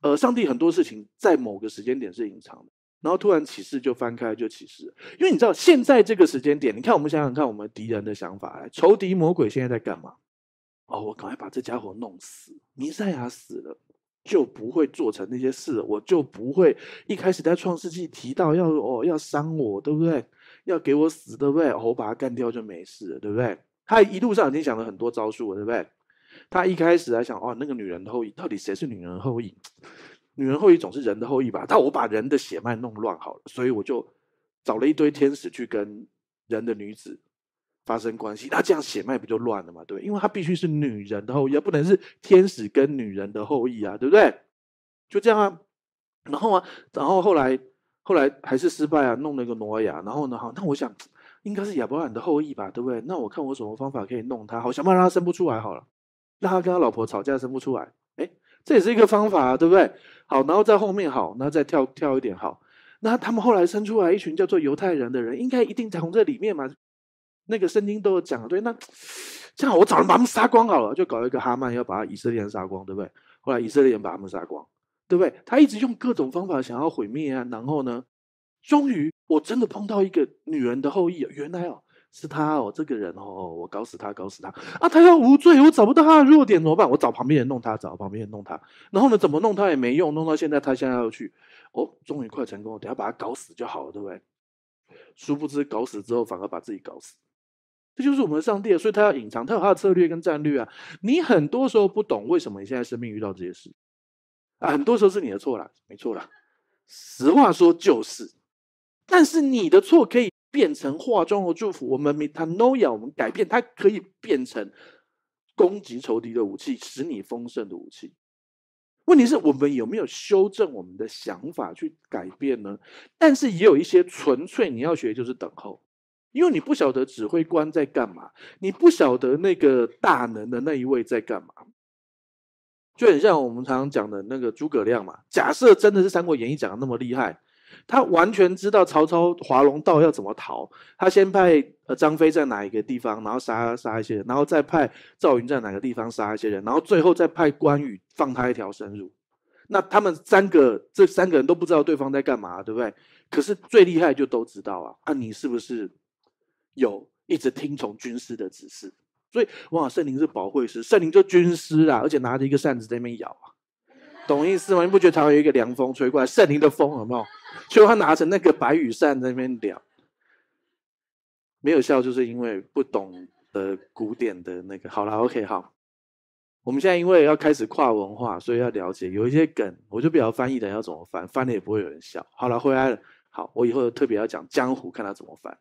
Speaker 1: 呃，上帝很多事情在某个时间点是隐藏的，然后突然启示就翻开就启示，因为你知道现在这个时间点，你看我们想想看，我们敌人的想法仇敌魔鬼现在在干嘛？哦，我赶快把这家伙弄死，弥赛亚死了就不会做成那些事，我就不会一开始在创世纪提到要哦要伤我，对不对？要给我死，对不对？哦，我把他干掉就没事，了，对不对？他一路上已经想了很多招数了，对不对？他一开始还想哦，那个女人的后裔到底谁是女人的后裔？女人后裔总是人的后裔吧？那我把人的血脉弄乱好了，所以我就找了一堆天使去跟人的女子发生关系，那这样血脉不就乱了嘛？对，因为他必须是女人的后裔，不能是天使跟女人的后裔啊，对不对？就这样啊，然后啊，然后后来后来还是失败啊，弄了一个挪亚，然后呢好，那我想应该是亚伯拉罕的后裔吧，对不对？那我看我什么方法可以弄他？好，想办法让他生不出来好了。让他跟他老婆吵架，生不出来。哎，这也是一个方法，啊，对不对？好，然后在后面好，然后再跳跳一点好。那他们后来生出来一群叫做犹太人的人，应该一定从这里面嘛？那个圣经都有讲啊，对。那这样我找人把他们杀光好了，就搞一个哈曼要把以色列人杀光，对不对？后来以色列人把他们杀光，对不对？他一直用各种方法想要毁灭啊。然后呢，终于我真的碰到一个女人的后裔啊，原来哦。是他哦，这个人哦，我搞死他，搞死他啊！他要无罪，我找不到他的弱点，怎么办？我找旁边人弄他，找旁边人弄他。然后呢，怎么弄他也没用，弄到现在他现在要去哦，终于快成功了，等下把他搞死就好了，对不对？殊不知搞死之后反而把自己搞死，这就是我们的上帝，所以他要隐藏，他有他的策略跟战略啊。你很多时候不懂为什么你现在生命遇到这些事啊，很多时候是你的错啦，没错啦。实话说就是，但是你的错可以。变成化妆和祝福，我们 m e t a n o i a 我们改变，它可以变成攻击仇敌的武器，使你丰盛的武器。问题是我们有没有修正我们的想法去改变呢？但是也有一些纯粹你要学就是等候，因为你不晓得指挥官在干嘛，你不晓得那个大能的那一位在干嘛。就很像我们常常讲的那个诸葛亮嘛，假设真的是《三国演义》讲的那么厉害。他完全知道曹操华容道要怎么逃，他先派呃张飞在哪一个地方，然后杀杀一些人，然后再派赵云在哪个地方杀一些人，然后最后再派关羽放他一条生路。那他们三个这三个人都不知道对方在干嘛，对不对？可是最厉害就都知道啊。啊，你是不是有一直听从军师的指示？所以哇，圣灵是保会师，圣灵就军师啊，而且拿着一个扇子在那边摇啊，懂意思吗？你不觉得台湾有一个凉风吹过来，圣灵的风，好不？就 他拿着那个白羽扇在那边聊，没有笑就是因为不懂得古典的那个。好了，OK，好，我们现在因为要开始跨文化，所以要了解有一些梗，我就比较翻译的要怎么翻，翻了也不会有人笑。好了，回来了，好，我以后特别要讲江湖，看他怎么翻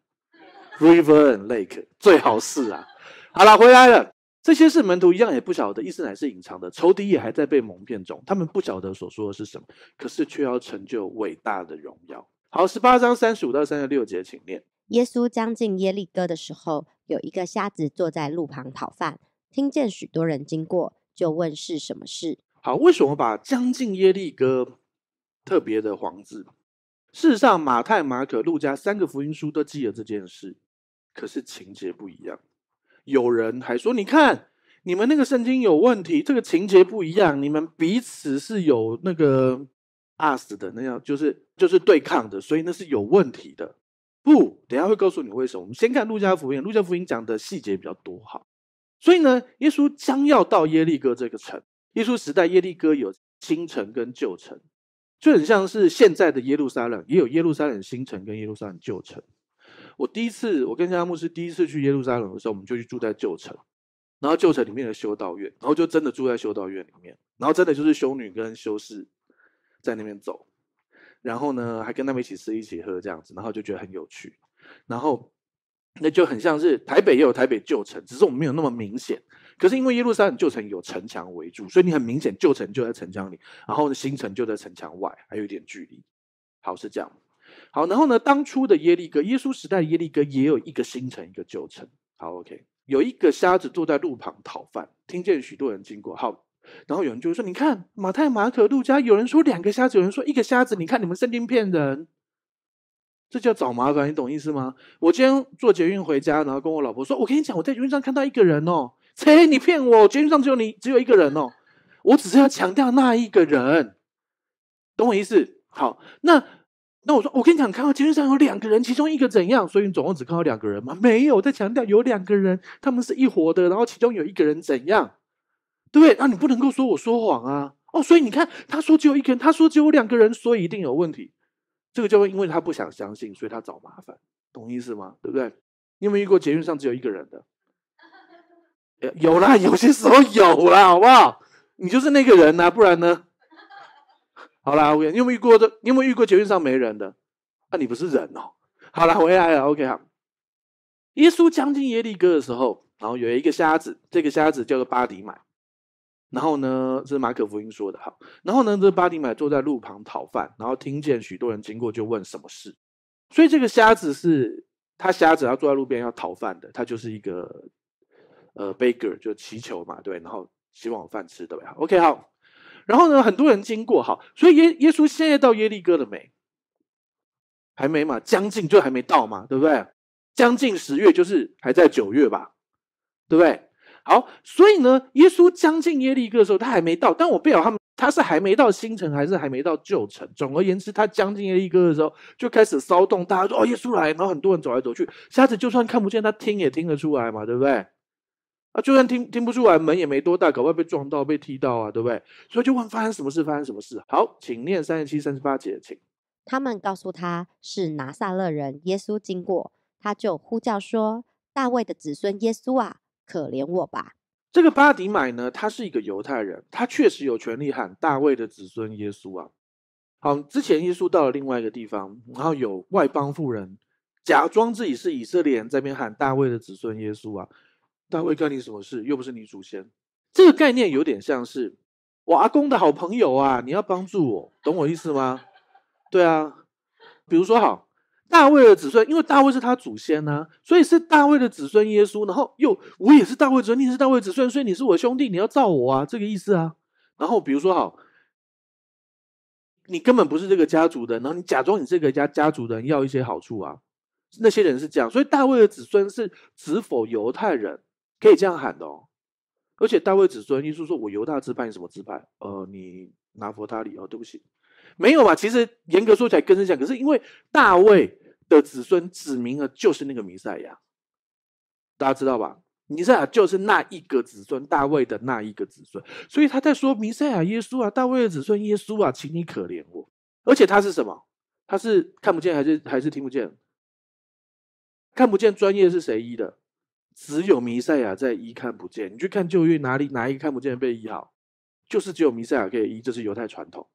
Speaker 1: ，River and Lake，最好是啊。好了，回来了。这些是门徒一样也不晓得，意思乃是隐藏的，仇敌也还在被蒙骗中，他们不晓得所说的是什么，可是却要成就伟大的荣耀。好，十八章三十五到三十六节，请念。
Speaker 5: 耶稣将近耶利哥的时候，有一个瞎子坐在路旁讨饭，听见许多人经过，就问是什么事。
Speaker 1: 好，为什么把将近耶利哥特别的黄字？事实上，马太、马可、路加三个福音书都记了这件事，可是情节不一样。有人还说，你看你们那个圣经有问题，这个情节不一样，你们彼此是有那个 us 的，那样，就是就是对抗的，所以那是有问题的。不，等下会告诉你为什么。我们先看路加福音，路加福音讲的细节比较多哈。所以呢，耶稣将要到耶利哥这个城。耶稣时代耶利哥有新城跟旧城，就很像是现在的耶路撒冷，也有耶路撒冷新城跟耶路撒冷旧城。我第一次，我跟阿牧是第一次去耶路撒冷的时候，我们就去住在旧城，然后旧城里面的修道院，然后就真的住在修道院里面，然后真的就是修女跟修士在那边走，然后呢，还跟他们一起吃、一起喝这样子，然后就觉得很有趣，然后那就很像是台北也有台北旧城，只是我们没有那么明显。可是因为耶路撒冷旧城有城墙围住，所以你很明显旧城就在城墙里，然后新城就在城墙外，还有一点距离。好，是这样。好，然后呢？当初的耶利哥，耶稣时代耶利哥也有一个新城，一个旧城。好，OK，有一个瞎子坐在路旁讨饭，听见许多人经过。好，然后有人就说：“你看，马太、马可、路加，有人说两个瞎子，有人说一个瞎子。你看你们圣经骗人，这叫找麻烦，你懂意思吗？”我今天坐捷运回家，然后跟我老婆说：“我跟你讲，我在捷运上看到一个人哦。”“切，你骗我！捷运上只有你，只有一个人哦。”“我只是要强调那一个人，懂我意思？”好，那。那我说，我跟你讲，看到捷运上有两个人，其中一个怎样，所以你总共只看到两个人吗？没有，在强调有两个人，他们是一伙的，然后其中有一个人怎样，对不对？那你不能够说我说谎啊！哦，所以你看，他说只有一个人，他说只有两个人，所以一定有问题。这个就会因为他不想相信，所以他找麻烦，懂意思吗？对不对？你有没有遇过捷运上只有一个人的？有啦，有些时候有啦，好不好？你就是那个人啊，不然呢？好啦，OK。你有没有遇过这？你有没有遇过球庆上没人？的，那你不是人哦。好啦，我来了，OK 好。耶稣将近耶利哥的时候，然后有一个瞎子，这个瞎子叫做巴迪买。然后呢，是马可福音说的哈。然后呢，这巴迪买坐在路旁讨饭，然后听见许多人经过，就问什么事。所以这个瞎子是他瞎子，他坐在路边要讨饭的，他就是一个呃 begger，就祈求嘛，对。然后希望有饭吃的呗。OK 好。然后呢，很多人经过，哈，所以耶耶稣现在到耶利哥了没？还没嘛，将近就还没到嘛，对不对？将近十月就是还在九月吧，对不对？好，所以呢，耶稣将近耶利哥的时候，他还没到。但我不晓得他们，他是还没到新城还是还没到旧城。总而言之，他将近耶利哥的时候就开始骚动，大家说哦，耶稣来，然后很多人走来走去。瞎子就算看不见，他听也听得出来嘛，对不对？就算听听不出来，门也没多大，可不被撞到、被踢到啊，对不对？所以就问发生什么事？发生什么事？好，请念三十七、三十八节，请。
Speaker 5: 他们告诉他是拿撒勒人耶稣经过，他就呼叫说：“大卫的子孙耶稣啊，可怜我吧！”这个巴迪
Speaker 1: 买呢，他是一个犹太人，他确实有权利喊大卫的子孙耶稣啊。好，之前耶稣到了另外一个地方，然后有外邦妇人假装自己是以色列人，在边喊大卫的子孙耶稣啊。大卫干你什么事？又不是你祖先，这个概念有点像是我阿公的好朋友啊！你要帮助我，懂我意思吗？对啊，比如说好，大卫的子孙，因为大卫是他祖先呢，所以是大卫的子孙耶稣。然后又我也是大卫子孙，你是大卫子孙，所以你是我兄弟，你要照我啊，这个意思啊。然后比如说好，你根本不是这个家族的，然后你假装你这个家家族的人，要一些好处啊。那些人是这样，所以大卫的子孙是指否犹太人。可以这样喊的哦，而且大卫子孙耶稣说：“我犹大支派你什么支派？”呃，你拿佛他里哦，对不起，没有吧？其实严格说起来，跟真讲，可是因为大卫的子孙指明了就是那个弥赛亚，大家知道吧？弥赛亚就是那一个子孙，大卫的那一个子孙，所以他在说弥赛亚耶稣啊，大卫的子孙耶稣啊，请你可怜我。而且他是什么？他是看不见，还是还是听不见？看不见专业是谁医的？只有弥赛亚在医看不见，你去看旧约哪里哪一看不见被医好，就是只有弥赛亚可以医，这是犹太传统。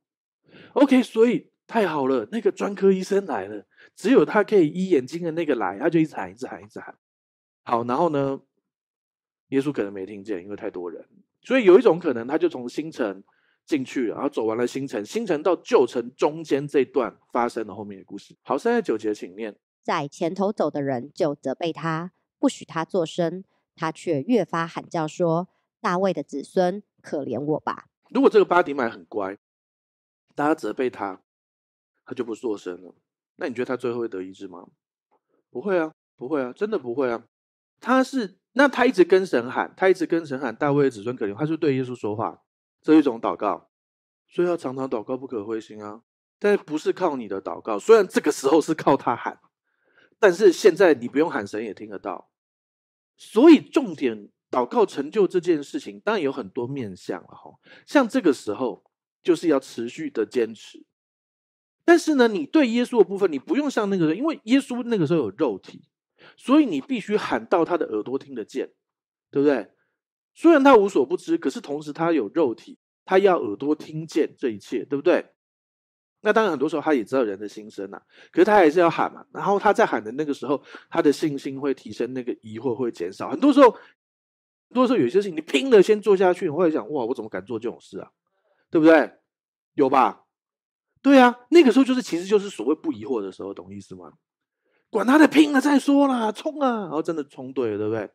Speaker 1: OK，所以太好了，那个专科医生来了，只有他可以医眼睛的那个来，他就一直喊，一直喊，一直喊。好，然后呢，耶稣可能没听见，因为太多人，所以有一种可能，他就从新城进去了，然后走完了新城，新城到旧城中间这段发生了后面的故事。好，现在九节，请念。
Speaker 5: 在前头走的人就责备他。不许他作声，他却越发喊叫说：“大卫的子孙，可怜我吧！”
Speaker 1: 如果这个巴迪买很乖，大家责备他，他就不作声了。那你觉得他最后会得医治吗？不会啊，不会啊，真的不会啊！他是那他一直跟神喊，他一直跟神喊：“大卫的子孙，可怜！”他是对耶稣说话这一种祷告，所以要常常祷告，不可灰心啊！但不是靠你的祷告，虽然这个时候是靠他喊，但是现在你不用喊，神也听得到。所以，重点祷告成就这件事情，当然有很多面向了哈。像这个时候，就是要持续的坚持。但是呢，你对耶稣的部分，你不用像那个人，因为耶稣那个时候有肉体，所以你必须喊到他的耳朵听得见，对不对？虽然他无所不知，可是同时他有肉体，他要耳朵听见这一切，对不对？那当然，很多时候他也知道人的心声呐，可是他还是要喊嘛。然后他在喊的那个时候，他的信心会提升，那个疑惑会减少。很多时候，很多时候有些事情你拼了先做下去，你会想：哇，我怎么敢做这种事啊？对不对？有吧？对啊，那个时候就是其实就是所谓不疑惑的时候，懂意思吗？管他的，拼了再说啦，冲啊！然后真的冲对了，对不对？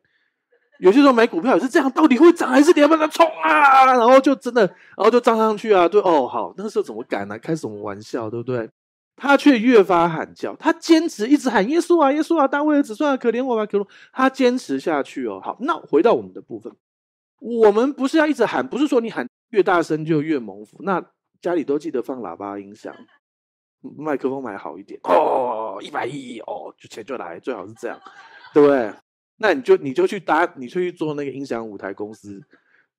Speaker 1: 有些时候买股票也是这样，到底会涨还是跌？把他冲啊！然后就真的，然后就涨上去啊！对哦，好，那时候怎么敢呢？开什么玩笑，对不对？他却越发喊叫，他坚持一直喊耶稣啊，耶稣啊，大卫儿子，算了，可怜我吧，可怜。他坚持下去哦，好，那回到我们的部分，我们不是要一直喊，不是说你喊越大声就越猛。那家里都记得放喇叭、音响、麦克风买好一点哦，一百亿哦，就钱就来，最好是这样，对不对？那你就你就去搭，你就去做那个音响舞台公司，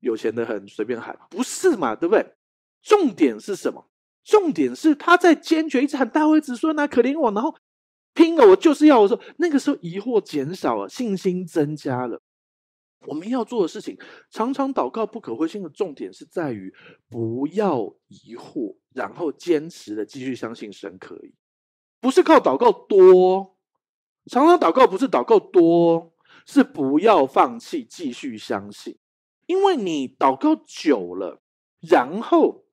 Speaker 1: 有钱的很，随便喊，不是嘛？对不对？重点是什么？重点是他在坚决一直喊大卫子孙，啊，可怜我，然后拼了，我就是要我说那个时候疑惑减少了，信心增加了。我们要做的事情，常常祷告不可灰心的重点是在于不要疑惑，然后坚持的继续相信神可以，不是靠祷告多，常常祷告不是祷告多。是不要放弃，继续相信，因为你祷告久了，然后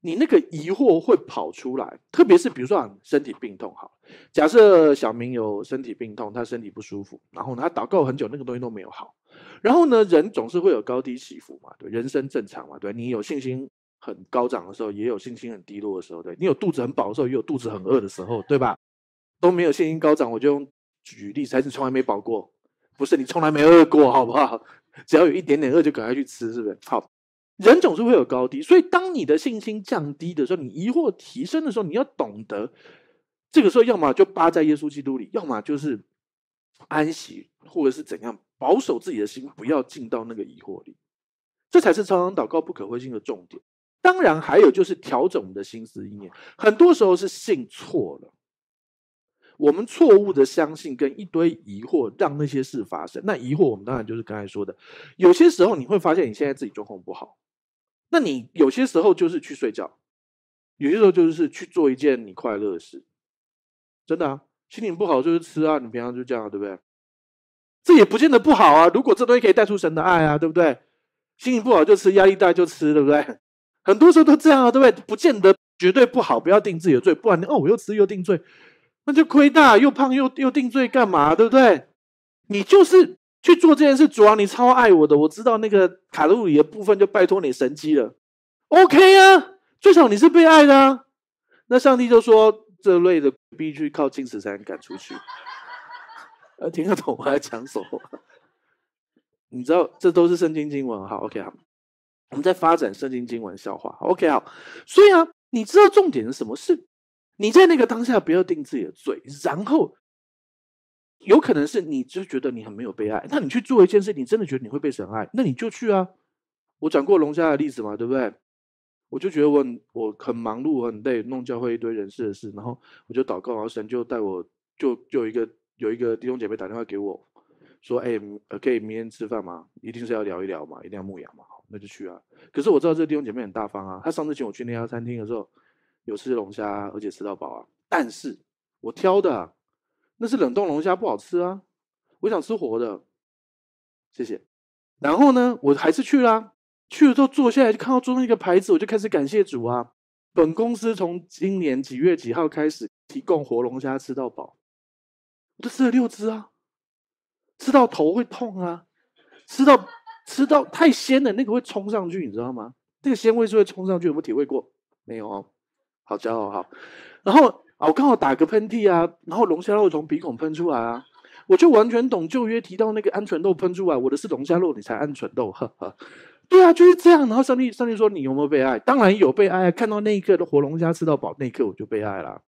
Speaker 1: 你那个疑惑会跑出来。特别是比如说身体病痛，好，假设小明有身体病痛，他身体不舒服，然后呢，他祷告很久，那个东西都没有好。然后呢，人总是会有高低起伏嘛，对，人生正常嘛，对你有信心很高涨的时候，也有信心很低落的时候，对你有肚子很饱的时候，也有肚子很饿的时候，对吧？都没有信心高涨，我就用举例，还是从来没饱过。不是你从来没饿过，好不好？只要有一点点饿，就赶快去吃，是不是？好人总是会有高低，所以当你的信心降低的时候，你疑惑提升的时候，你要懂得这个时候，要么就扒在耶稣基督里，要么就是安息，或者是怎样，保守自己的心，不要进到那个疑惑里。这才是常常祷告不可回心的重点。当然，还有就是调整我们的心思意念，很多时候是信错了。我们错误的相信跟一堆疑惑，让那些事发生。那疑惑，我们当然就是刚才说的，有些时候你会发现你现在自己状况不好，那你有些时候就是去睡觉，有些时候就是去做一件你快乐的事，真的啊。心情不好就是吃啊，你平常就这样，对不对？这也不见得不好啊。如果这东西可以带出神的爱啊，对不对？心情不好就吃，压力大就吃，对不对？很多时候都这样啊，对不对？不见得绝对不好，不要定自己的罪，不然你哦，我又吃又定罪。那就亏大，又胖又又定罪干嘛？对不对？你就是去做这件事，主要你超爱我的，我知道那个卡路里的部分就拜托你神机了。OK 啊，最少你是被爱的。那上帝就说这类的必须靠禁止才能赶出去。呃，听得懂我在讲什么？你知道这都是圣经经文。好，OK 好，我们在发展圣经经文笑话。OK 好，所以啊，你知道重点是什么是你在那个当下不要定自己的罪，然后有可能是你就觉得你很没有被爱，那你去做一件事，你真的觉得你会被神爱，那你就去啊。我讲过龙虾的例子嘛，对不对？我就觉得我我很忙碌，我很累，弄教会一堆人事的事，然后我就祷告，然后神就带我，就就一个有一个弟兄姐妹打电话给我，说：“哎，可以明天吃饭吗？一定是要聊一聊嘛，一定要牧羊嘛。”好，那就去啊。可是我知道这个弟兄姐妹很大方啊，他上次请我去那家餐厅的时候。有吃龙虾，而且吃到饱啊！但是，我挑的那是冷冻龙虾，不好吃啊！我想吃活的，谢谢。然后呢，我还是去啦。去了之后坐下来就看到桌上一个牌子，我就开始感谢主啊！本公司从今年几月几号开始提供活龙虾吃到饱，我就吃了六只啊，吃到头会痛啊，吃到吃到太鲜了，那个会冲上去，你知道吗？这个鲜味是会冲上去，有没体会过？没有哦。好骄傲哈，然后啊，我刚好打个喷嚏啊，然后龙虾肉从鼻孔喷出来啊，我就完全懂旧约提到那个鹌鹑肉喷出来，我的是龙虾肉，你才鹌鹑肉，呵呵，对啊，就是这样。然后上帝，上帝说你有没有被爱？当然有被爱，啊！看到那一刻的活龙虾吃到饱，那一刻我就被爱了。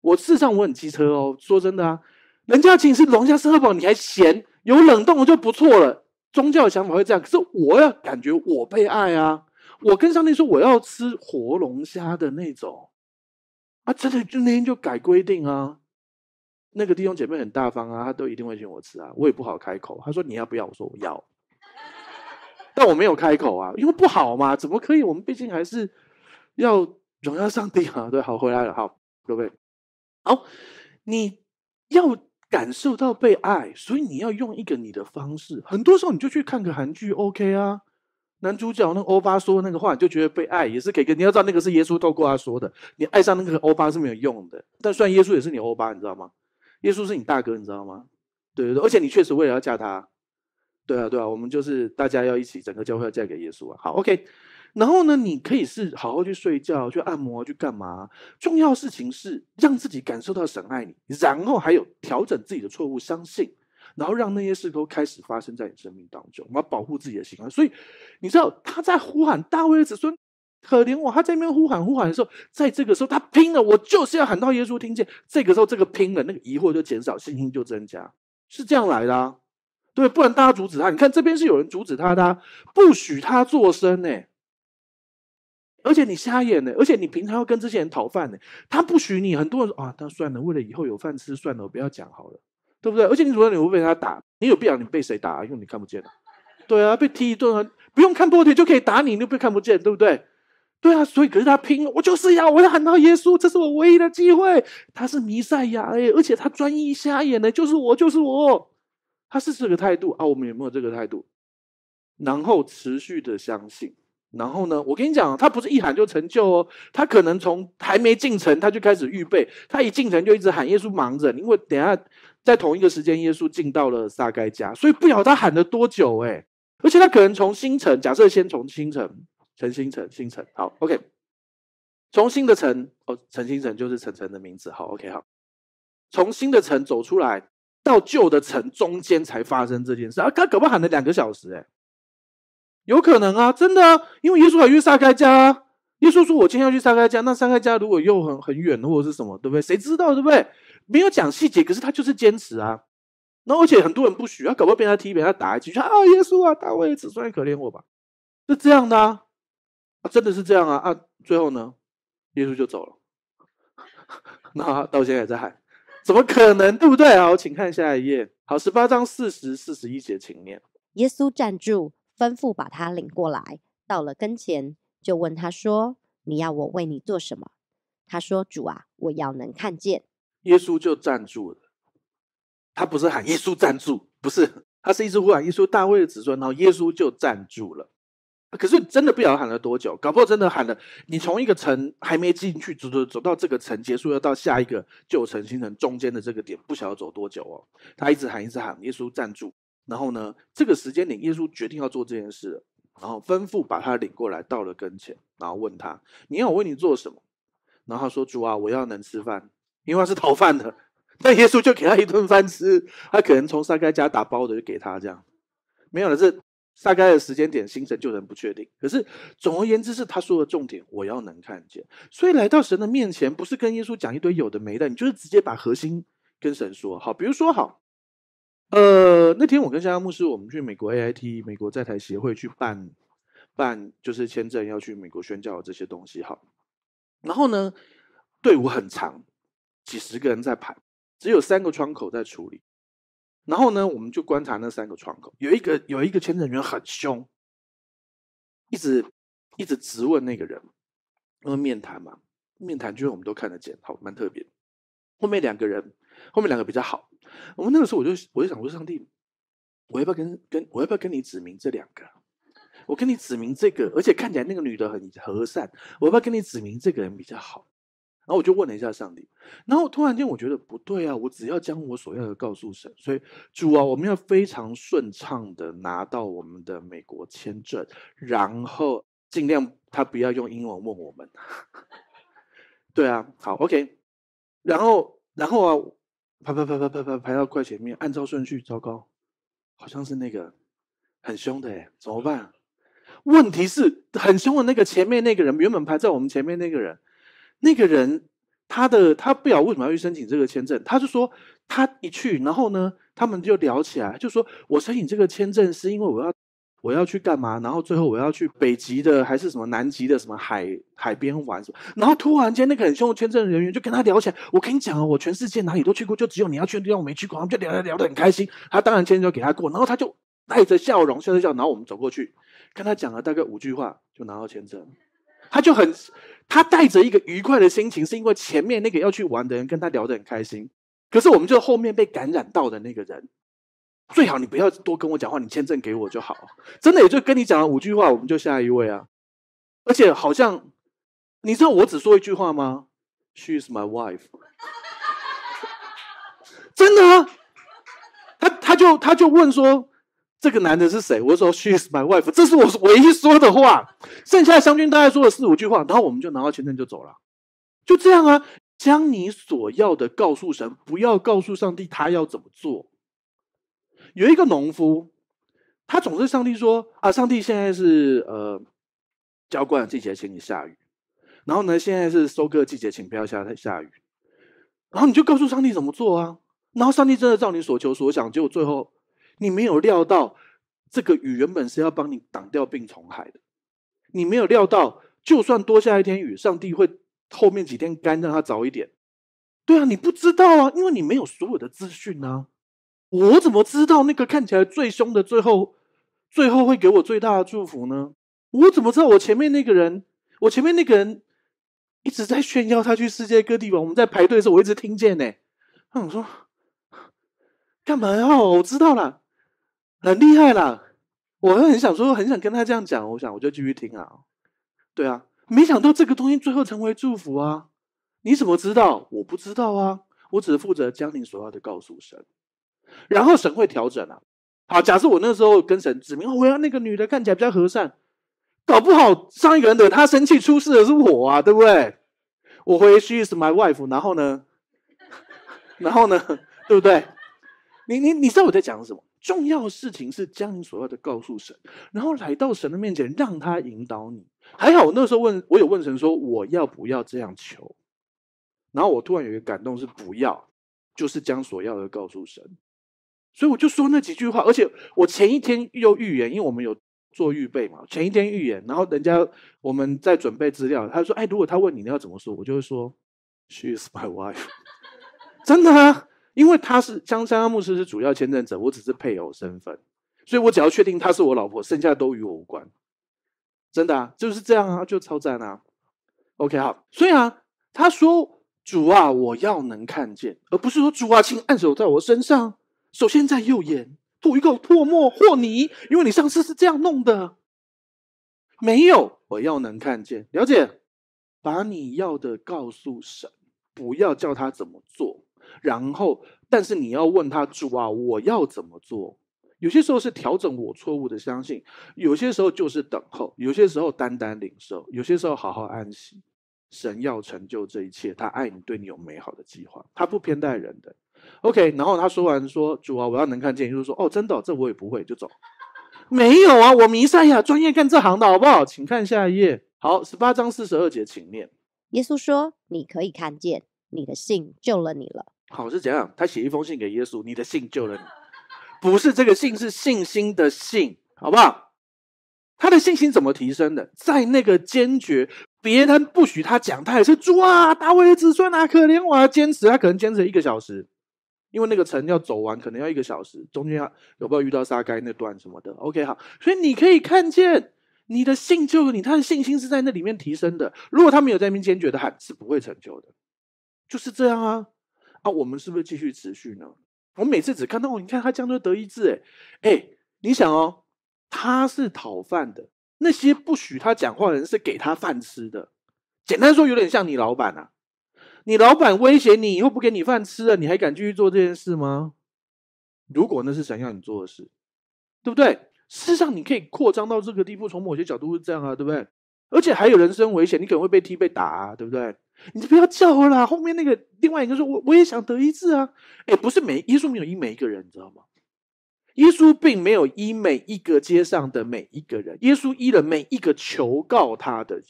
Speaker 1: 我事实上我很机车哦，说真的啊，人家请吃龙虾吃到饱，你还嫌有冷冻的就不错了。宗教的想法会这样，可是我要感觉我被爱啊，我跟上帝说我要吃活龙虾的那种。啊，真的就那天就改规定啊。那个弟兄姐妹很大方啊，他都一定会请我吃啊，我也不好开口。他说你要不要？我说我要，但我没有开口啊，因为不好嘛，怎么可以？我们毕竟还是要荣耀上帝啊。对，好回来了，好各位，好，你要感受到被爱，所以你要用一个你的方式。很多时候你就去看个韩剧，OK 啊。男主角那欧巴说那个话就觉得被爱，也是可以。你要知道那个是耶稣透过他说的。你爱上那个欧巴是没有用的。但虽然耶稣也是你欧巴，你知道吗？耶稣是你大哥，你知道吗？对对对，而且你确实为了要嫁他，对啊对啊，我们就是大家要一起整个教会要嫁给耶稣啊。好，OK。然后呢，你可以是好好去睡觉、去按摩、去干嘛。重要事情是让自己感受到神爱你，然后还有调整自己的错误，相信。然后让那些事都开始发生在你生命当中。我们要保护自己的心啊！所以你知道他在呼喊，大卫的子孙可怜我，他在那边呼喊呼喊的时候，在这个时候他拼了，我就是要喊到耶稣听见。这个时候这个拼了，那个疑惑就减少，信心就增加，是这样来的。对，不然大家阻止他。你看这边是有人阻止他的，不许他作声呢。而且你瞎眼呢，而且你平常要跟这些人讨饭呢，他不许你。很多人说啊，那算了，为了以后有饭吃，算了，不要讲好了。对不对？而且你主要你会被他打，你有必要你被谁打？因为你看不见的，对啊，被踢一顿，不用看多腿就可以打你，你又看不见，对不对？对啊，所以可是他拼了，我就是要，我要喊到耶稣，这是我唯一的机会。他是弥赛亚哎，而且他专一瞎眼的，就是我，就是我，他是这个态度啊。我们有没有这个态度？然后持续的相信，然后呢，我跟你讲，他不是一喊就成就哦，他可能从还没进城他就开始预备，他一进城就一直喊耶稣忙着，因为等下。在同一个时间，耶稣进到了撒该家，所以不晓得他喊了多久哎，而且他可能从新城，假设先从新城，陈新城，新城，好，OK，从新的城，哦，陈新城就是陈城的名字，好，OK，好，从新的城走出来到旧的城中间才发生这件事啊，他可不喊了两个小时哎，有可能啊，真的，因为耶稣还约撒该家。耶稣说：“我今天要去撒开家，那撒开家如果又很很远，或者是什么，对不对？谁知道，对不对？没有讲细节，可是他就是坚持啊。那而且很多人不许他，搞不好被他踢，被他打。就句，啊，耶稣啊，大卫只算可怜我吧，是这样的啊，真的是这样啊啊！最后呢，耶稣就走了。那到现在还在喊，怎么可能，对不对？好，请看下一页。好，十八章四十四十一节，请念。
Speaker 5: 耶稣站住，吩咐把他领过来，到了跟前。”就问他说：“你要我为你做什么？”他说：“主啊，我要能看见。”
Speaker 1: 耶稣就站住了。他不是喊耶稣站住，不是，他是一直呼喊耶稣，大卫的子孙。然后耶稣就站住了。可是真的不晓得喊了多久，搞不好真的喊了。你从一个城还没进去，走走走到这个城结束，要到下一个旧城新城中间的这个点，不晓得走多久哦。他一直喊，一直喊，耶稣站住。然后呢，这个时间点，耶稣决定要做这件事了。然后吩咐把他领过来，到了跟前，然后问他：“你要我为你做什么？”然后他说：“主啊，我要能吃饭，因为他是讨饭的。”那耶稣就给他一顿饭吃，他可能从撒该家打包的就给他这样。没有了，这撒该的时间点、心神就能不确定。可是总而言之是他说的重点：“我要能看见。”所以来到神的面前，不是跟耶稣讲一堆有的没的，你就是直接把核心跟神说好。比如说好。呃，那天我跟夏夏牧师，我们去美国 AIT 美国在台协会去办办，就是签证要去美国宣教的这些东西，哈。然后呢，队伍很长，几十个人在排，只有三个窗口在处理。然后呢，我们就观察那三个窗口，有一个有一个签证员很凶，一直一直质问那个人，因为面谈嘛，面谈，其实我们都看得见，好，蛮特别。后面两个人，后面两个比较好。我们那个时候，我就我就想说，上帝，我要不要跟跟我要不要跟你指明这两个？我跟你指明这个，而且看起来那个女的很和善，我要不要跟你指明这个人比较好？然后我就问了一下上帝，然后突然间我觉得不对啊！我只要将我所要的告诉神，所以主啊，我们要非常顺畅的拿到我们的美国签证，然后尽量他不要用英文问我们。对啊，好，OK。然后，然后啊。排排排排排排排到快前面，按照顺序，糟糕，好像是那个很凶的哎，怎么办？问题是很凶的，那个前面那个人，原本排在我们前面那个人，那个人他的他不晓得为什么要去申请这个签证，他就说他一去，然后呢，他们就聊起来，就说我申请这个签证是因为我要。我要去干嘛？然后最后我要去北极的还是什么南极的？什么海海边玩什么？然后突然间那个很凶的签证人员就跟他聊起来。我跟你讲啊，我全世界哪里都去过，就只有你要去的地方我没去过。就聊聊聊得很开心。他当然签证给他过，然后他就带着笑容笑着笑，然后我们走过去跟他讲了大概五句话，就拿到签证。他就很他带着一个愉快的心情，是因为前面那个要去玩的人跟他聊得很开心。可是我们就后面被感染到的那个人。最好你不要多跟我讲话，你签证给我就好。真的也就跟你讲了五句话，我们就下一位啊。而且好像你知道我只说一句话吗？She's my wife。真的，啊，他他就他就问说这个男的是谁？我说 She's my wife，这是我唯一说的话。剩下湘君大概说了四五句话，然后我们就拿到签证就走了。就这样啊，将你所要的告诉神，不要告诉上帝他要怎么做。有一个农夫，他总是上帝说啊，上帝现在是呃，浇灌季节，请你下雨，然后呢，现在是收割季节，请不要下下雨。然后你就告诉上帝怎么做啊？然后上帝真的照你所求所想，结果最后你没有料到，这个雨原本是要帮你挡掉病虫害的，你没有料到，就算多下一天雨，上帝会后面几天干，让它早一点。对啊，你不知道啊，因为你没有所有的资讯啊。我怎么知道那个看起来最凶的最后，最后会给我最大的祝福呢？我怎么知道我前面那个人，我前面那个人一直在炫耀他去世界各地玩。我们在排队的时候，我一直听见呢。那我说，干嘛哦？我知道了，很厉害啦。我很很想说，很想跟他这样讲。我想，我就继续听啊。对啊，没想到这个东西最后成为祝福啊。你怎么知道？我不知道啊。我只是负责将你所要的告诉神。然后神会调整啊。好，假设我那时候跟神指明，我要那个女的看起来比较和善，搞不好上一个人惹她生气出事的是我啊，对不对？我回去是 my wife，然后呢，然后呢，对不对？你你你知道我在讲什么？重要的事情是将你所要的告诉神，然后来到神的面前，让他引导你。还好我那时候问我有问神说我要不要这样求，然后我突然有一个感动是不要，就是将所要的告诉神。所以我就说那几句话，而且我前一天又预言，因为我们有做预备嘛。前一天预言，然后人家我们在准备资料。他说：“哎，如果他问你你要怎么说，我就会说，She's i my wife。”真的，啊，因为他是江山阿牧师是主要签证者，我只是配偶身份，所以我只要确定他是我老婆，剩下都与我无关。真的啊，就是这样啊，就超赞啊。OK，好，所以啊，他说主啊，我要能看见，而不是说主啊，请按手在我身上。首先，在右眼吐一口唾沫或泥，因为你上次是这样弄的。没有，我要能看见，了解，把你要的告诉神，不要叫他怎么做。然后，但是你要问他主啊，我要怎么做？有些时候是调整我错误的相信，有些时候就是等候，有些时候单单领受，有些时候好好安息。神要成就这一切，他爱你，对你有美好的计划，他不偏待人的。OK，然后他说完说主啊，我要能看见。耶是说哦，真的，这我也不会就走。没有啊，我弥赛亚专业干这行的好不好？请看下一页。好，十八章四十二节，请念。
Speaker 5: 耶稣说，你可以看见，你的信救了你了。
Speaker 1: 好是这样，他写一封信给耶稣，你的信救了你，不是这个信，是信心的信，好不好？他的信心怎么提升的？在那个坚决别人不许他讲，他也是主啊，大卫的子孙啊，可怜我，坚持，他可能坚持一个小时。因为那个城要走完，可能要一个小时。中间有没有遇到沙盖那段什么的？OK，好，所以你可以看见你的信就你他的信心是在那里面提升的。如果他没有在那边坚决的喊，是不会成就的，就是这样啊啊！我们是不是继续持续呢？我每次只看到哦，你看他这样就得意治，哎哎，你想哦，他是讨饭的，那些不许他讲话的人是给他饭吃的，简单说有点像你老板啊。你老板威胁你以后不给你饭吃了，你还敢继续做这件事吗？如果那是神要你做的事，对不对？事实上，你可以扩张到这个地步，从某些角度是这样啊，对不对？而且还有人身危险，你可能会被踢被打，啊，对不对？你就不要叫了。后面那个另外一个说：“我我也想得一治啊！”哎，不是每耶稣没有医每一个人，你知道吗？耶稣并没有医每一个街上的每一个人，耶稣医了每一个求告他的人。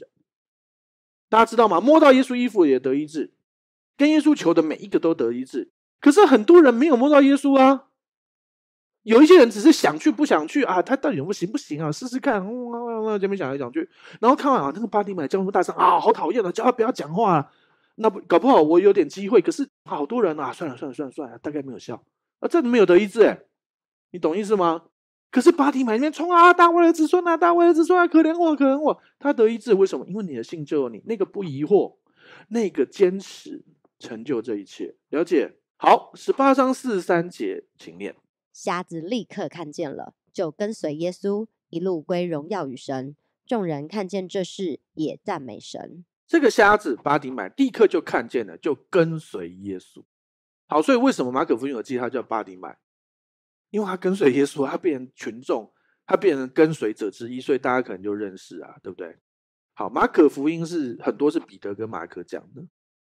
Speaker 1: 大家知道吗？摸到耶稣衣服也得医治。跟耶稣求的每一个都得医治，可是很多人没有摸到耶稣啊。有一些人只是想去不想去啊，他到底行不行？啊，试试看。哇哇哇，这边讲来讲去，然后看完啊，那个巴提买叫我们大声啊，好讨厌啊，叫他不要讲话。那搞不好我有点机会，可是好多人啊，算了算了算了算了，大概没有效啊，这里有得医治哎，你懂意思吗？可是巴提买那边冲啊，大卫儿子说啊，大卫儿子说啊，可怜我可怜我，他得医治为什么？因为你的信救了你，那个不疑惑，那个坚持。成就这一切，了解好。十八章四十三节，请念。
Speaker 5: 瞎子立刻看见了，就跟随耶稣，一路归荣耀与神。众人看见这事，也赞美神。
Speaker 1: 这个瞎子巴迪买立刻就看见了，就跟随耶稣。好，所以为什么马可福音有记他叫巴迪买？因为他跟随耶稣，他变成群众，他变成跟随者之一，所以大家可能就认识啊，对不对？好，马可福音是很多是彼得跟马可讲的。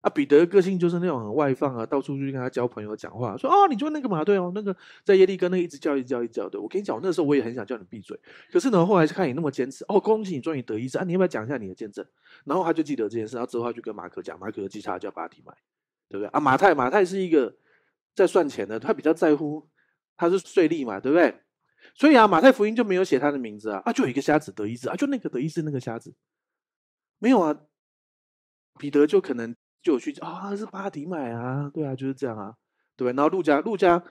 Speaker 1: 彼得个性就是那种外放啊，到处去跟他交朋友、讲话，说哦，你就那个马队哦，那个在耶利哥那一直叫一叫一叫的。我跟你讲，我那时候我也很想叫你闭嘴，可是呢，后来看你那么坚持，哦，恭喜你终于得医治啊！你要不要讲一下你的见证？然后他就记得这件事，然后之后他就跟马可讲，马可记他叫巴提麦，对不对啊？马太马太是一个在算钱的，他比较在乎他是税利嘛，对不对？所以啊，马太福音就没有写他的名字啊，啊，就一个瞎子得医治啊，就那个得医治那个瞎子，没有啊，彼得就可能。就去啊，是巴迪买啊，对啊，就是这样啊，对。然后陆家，陆家，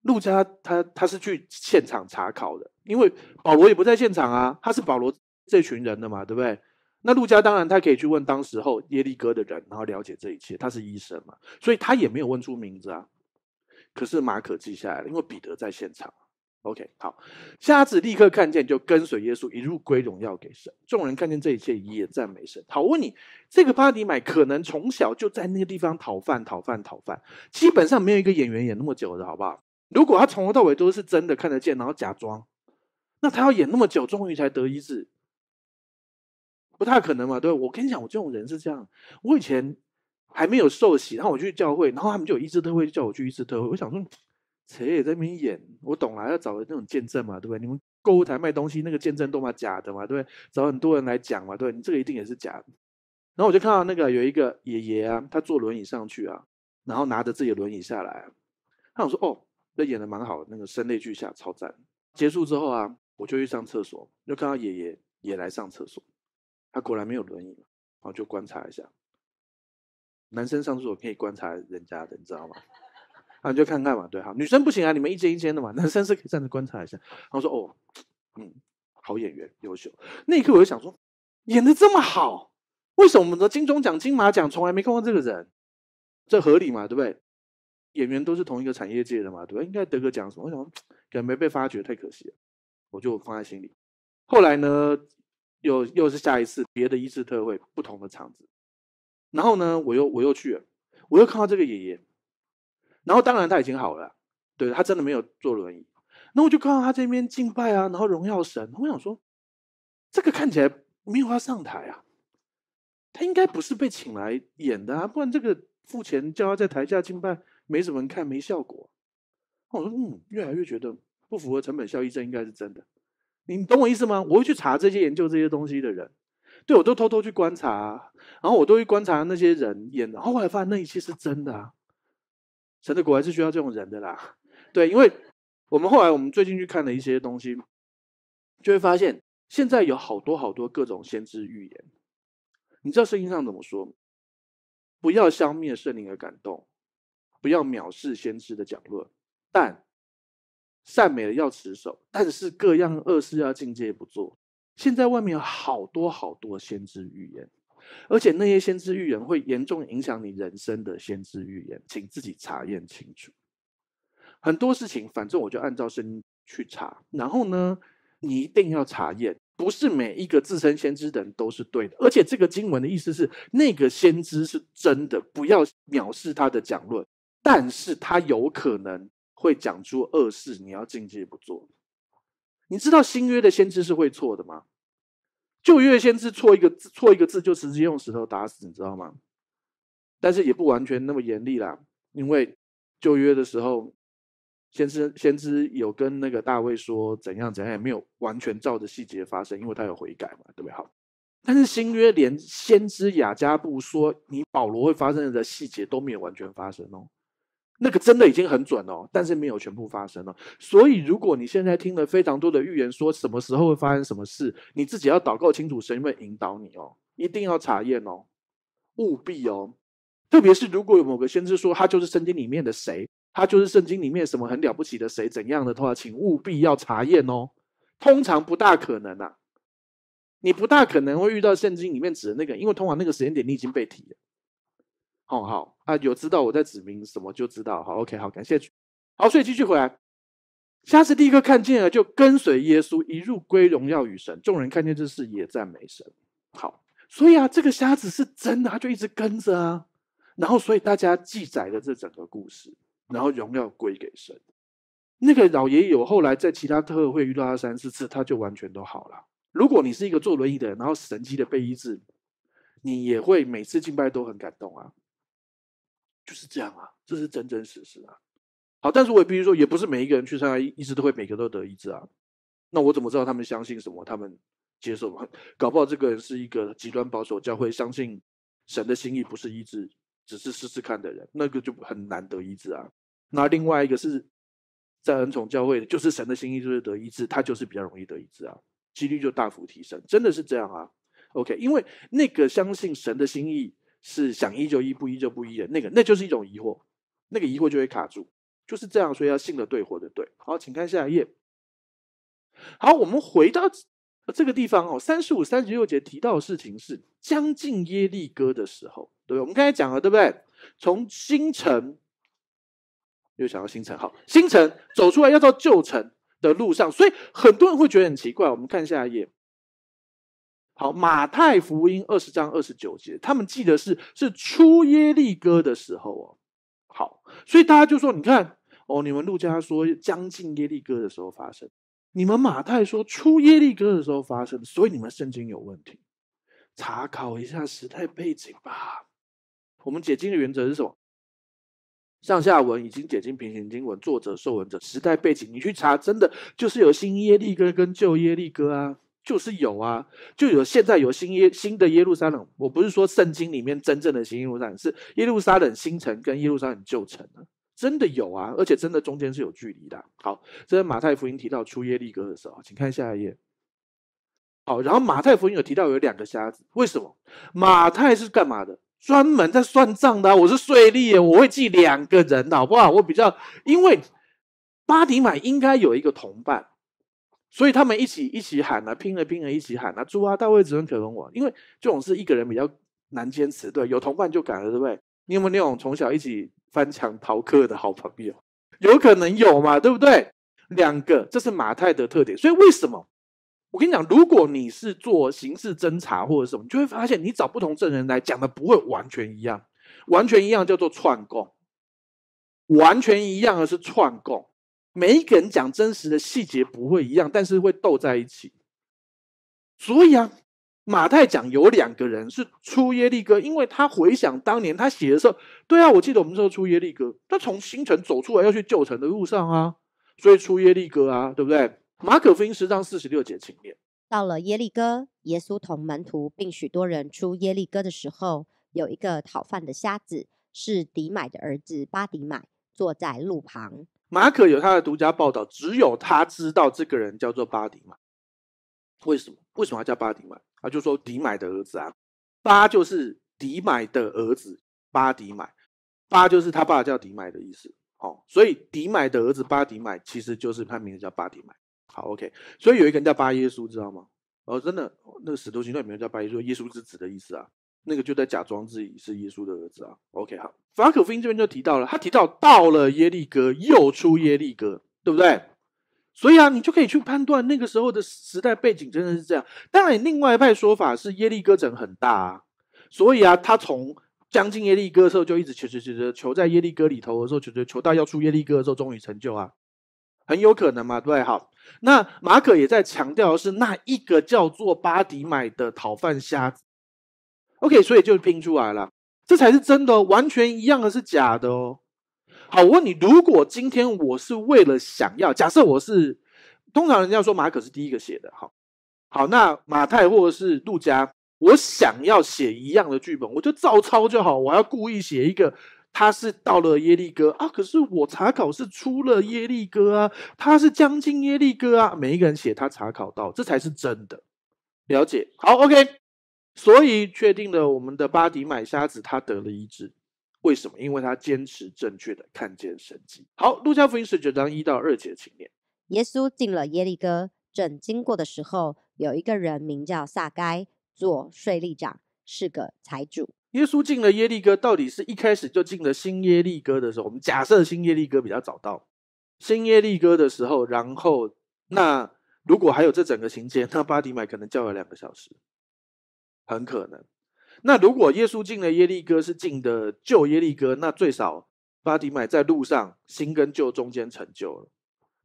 Speaker 1: 陆家，他他是去现场查考的，因为保罗也不在现场啊，他是保罗这群人的嘛，对不对？那陆家当然他可以去问当时候耶利哥的人，然后了解这一切。他是医生嘛，所以他也没有问出名字啊。可是马可记下来了，因为彼得在现场。OK，好，瞎子立刻看见，就跟随耶稣，一路归荣耀给神。众人看见这一切，也赞美神。好，我问你，这个巴迪买可能从小就在那个地方讨饭、讨饭、讨饭，基本上没有一个演员演那么久的，好不好？如果他从头到尾都是真的看得见，然后假装，那他要演那么久，终于才得医治，不太可能嘛？对，我跟你讲，我这种人是这样，我以前还没有受洗，然后我去教会，然后他们就有医治特会，叫我去医治特会，我想说。谁也在那边演？我懂了，要找那种见证嘛，对不对？你们购物台卖东西，那个见证都嘛假的嘛，对不对？找很多人来讲嘛，对，你这个一定也是假的。然后我就看到那个有一个爷爷啊，他坐轮椅上去啊，然后拿着自己的轮椅下来。他我说哦，这演的蛮好，那个声泪俱下，超赞。结束之后啊，我就去上厕所，就看到爷爷也来上厕所。他果然没有轮椅嘛，然后就观察一下。男生上厕所可以观察人家的，你知道吗？你就看看嘛，对哈，女生不行啊，你们一间一间的嘛。男生是可以站着观察一下。然后说：“哦，嗯，好演员，优秀。”那一刻我就想说，演的这么好，为什么我们的金钟奖、金马奖从来没看过这个人，这合理嘛？对不对？演员都是同一个产业界的嘛，对。应该得个奖什么？我想可能没被发掘，太可惜了。我就放在心里。后来呢，又又是下一次别的一次特会，不同的场子。然后呢，我又我又去了，我又看到这个爷爷。然后当然他已经好了，对他真的没有坐轮椅。那我就看到他这边敬拜啊，然后荣耀神。我想说，这个看起来没有他上台啊，他应该不是被请来演的啊，不然这个付钱叫他在台下敬拜，没什么看没效果。我说，嗯，越来越觉得不符合成本效益，这应该是真的。你懂我意思吗？我会去查这些研究这些东西的人，对我都偷偷去观察，然后我都会观察那些人演，然后后来发现那一切是真的。啊。神的国还是需要这种人的啦，对，因为我们后来我们最近去看了一些东西，就会发现现在有好多好多各种先知预言。你知道圣经上怎么说？不要消灭圣灵的感动，不要藐视先知的讲论，但善美了要持守，但是各样恶事要尽皆不做。现在外面有好多好多先知预言。而且那些先知预言会严重影响你人生的先知预言，请自己查验清楚。很多事情，反正我就按照圣去查，然后呢，你一定要查验，不是每一个自身先知的人都是对的。而且这个经文的意思是，那个先知是真的，不要藐视他的讲论，但是他有可能会讲出恶事，你要禁忌不做。你知道新约的先知是会错的吗？旧约先知错一个字，错一个字就直接用石头打死，你知道吗？但是也不完全那么严厉啦，因为旧约的时候，先知先知有跟那个大卫说怎样怎样，也没有完全照着细节发生，因为他有悔改嘛，对不对？好，但是新约连先知雅加布说你保罗会发生的细节都没有完全发生哦。那个真的已经很准哦，但是没有全部发生了。所以，如果你现在听了非常多的预言，说什么时候会发生什么事，你自己要祷告清楚，神会引导你哦，一定要查验哦，务必哦。特别是如果有某个先知说他就是圣经里面的谁，他就是圣经里面什么很了不起的谁怎样的话，请务必要查验哦。通常不大可能啊，你不大可能会遇到圣经里面指的那个，因为通常那个时间点你已经被提了。哦，好啊，有知道我在指明什么就知道。好，OK，好，感谢。好，所以继续回来。瞎子第一个看见了，就跟随耶稣，一入归荣耀与神。众人看见这事，也赞美神。好，所以啊，这个瞎子是真的，他就一直跟着啊。然后，所以大家记载了这整个故事，然后荣耀归给神。那个老爷爷后来在其他特会遇到他三四次，他就完全都好了。如果你是一个坐轮椅的，人，然后神奇的被医治，你也会每次敬拜都很感动啊。就是这样啊，这是真真实实啊。好，但是我也必须说，也不是每一个人去参加医治都会每个都得医治啊。那我怎么知道他们相信什么？他们接受吗？搞不好这个人是一个极端保守教会，相信神的心意不是医治，只是试试看的人，那个就很难得医治啊。那另外一个是在恩宠教会就是神的心意就是得医治，他就是比较容易得医治啊，几率就大幅提升。真的是这样啊。OK，因为那个相信神的心意。是想依就依，不依就不依的，那个那就是一种疑惑，那个疑惑就会卡住，就是这样。所以要信的对，活的对。好，请看下一页。好，我们回到这个地方哦，三十五、三十六节提到的事情是将近耶利哥的时候，对，我们刚才讲了，对不对？从新城又想到新城，好，新城走出来要到旧城的路上，所以很多人会觉得很奇怪。我们看下一页。好，马太福音二十章二十九节，他们记得是是出耶利哥的时候哦。好，所以大家就说，你看哦，你们路加说将近耶利哥的时候发生，你们马太说出耶利哥的时候发生，所以你们圣经有问题。查考一下时代背景吧。我们解经的原则是什么？上下文、已经解经、平行经文、作者、受文者、时代背景，你去查，真的就是有新耶利哥跟旧耶利哥啊。就是有啊，就有现在有新耶新的耶路撒冷，我不是说圣经里面真正的新耶路撒冷，是耶路撒冷新城跟耶路撒冷旧城啊，真的有啊，而且真的中间是有距离的。好，这是马太福音提到出耶利哥的时候，请看下一页。好，然后马太福音有提到有两个瞎子，为什么？马太是干嘛的？专门在算账的，我是税吏，我会记两个人，好不好？我比较因为巴迪马应该有一个同伴。所以他们一起一起喊啊，拼了拼了，一起喊啊，猪啊，大卫只能可能我。因为这种事一个人比较难坚持，对，有同伴就敢了，对不对？你有没有那种从小一起翻墙逃课的好朋友？有可能有嘛，对不对？两个，这是马太的特点。所以为什么我跟你讲，如果你是做刑事侦查或者什么，你就会发现，你找不同证人来讲的不会完全一样，完全一样叫做串供，完全一样的是串供。每一个人讲真实的细节不会一样，但是会斗在一起。所以啊，马太讲有两个人是出耶利哥，因为他回想当年他写的时候，对啊，我记得我们说出耶利哥，他从新城走出来要去旧城的路上啊，所以出耶利哥啊，对不对？马可福音十章四十六节前面，
Speaker 5: 到了耶利哥，耶稣同门徒并许多人出耶利哥的时候，有一个讨饭的瞎子是迪买的儿子巴迪买，坐在路旁。
Speaker 1: 马可有他的独家报道，只有他知道这个人叫做巴迪麦。为什么？为什么他叫巴迪麦？啊，就说迪麦的儿子啊，巴就是迪麦的儿子巴迪麦，巴就是他爸叫迪麦的意思。哦，所以迪麦的儿子巴迪麦其实就是他名字叫巴迪麦。好，OK。所以有一个人叫巴耶稣，知道吗？哦，真的，那个使徒行传里面叫巴耶稣，耶稣之子的意思啊。那个就在假装自己是耶稣的儿子啊。OK，好，法可福音这边就提到了，他提到到了耶利哥又出耶利哥，对不对？所以啊，你就可以去判断那个时候的时代背景真的是这样。当然，另外一派说法是耶利哥城很大，啊，所以啊，他从将近耶利哥的时候就一直求求求求求在耶利哥里头，的时候，求求求到要出耶利哥的时候终于成就啊，很有可能嘛，对不对？好，那马可也在强调的是那一个叫做巴迪买的讨饭瞎子。OK，所以就拼出来了，这才是真的，完全一样的是假的哦。好，我问你，如果今天我是为了想要，假设我是，通常人家说马可是第一个写的，好，好，那马太或者是杜家，我想要写一样的剧本，我就照抄就好，我要故意写一个，他是到了耶利哥啊，可是我查考是出了耶利哥啊，他是将近耶利哥啊，每一个人写他查考到，这才是真的，了解？好，OK。所以确定了，我们的巴迪买瞎子，他得了一治。为什么？因为他坚持正确的看见神迹。好，路加福音十九章一到二节，请念。
Speaker 5: 耶稣进了耶利哥，正经过的时候，有一个人名叫撒该，做税吏长，是个财主。
Speaker 1: 耶稣进了耶利哥，到底是一开始就进了新耶利哥的时候？我们假设新耶利哥比较早到，新耶利哥的时候，然后那如果还有这整个情节，那巴迪买可能叫了两个小时。很可能。那如果耶稣进的耶利哥是进的旧耶利哥，那最少巴迪买在路上新跟旧中间成就了，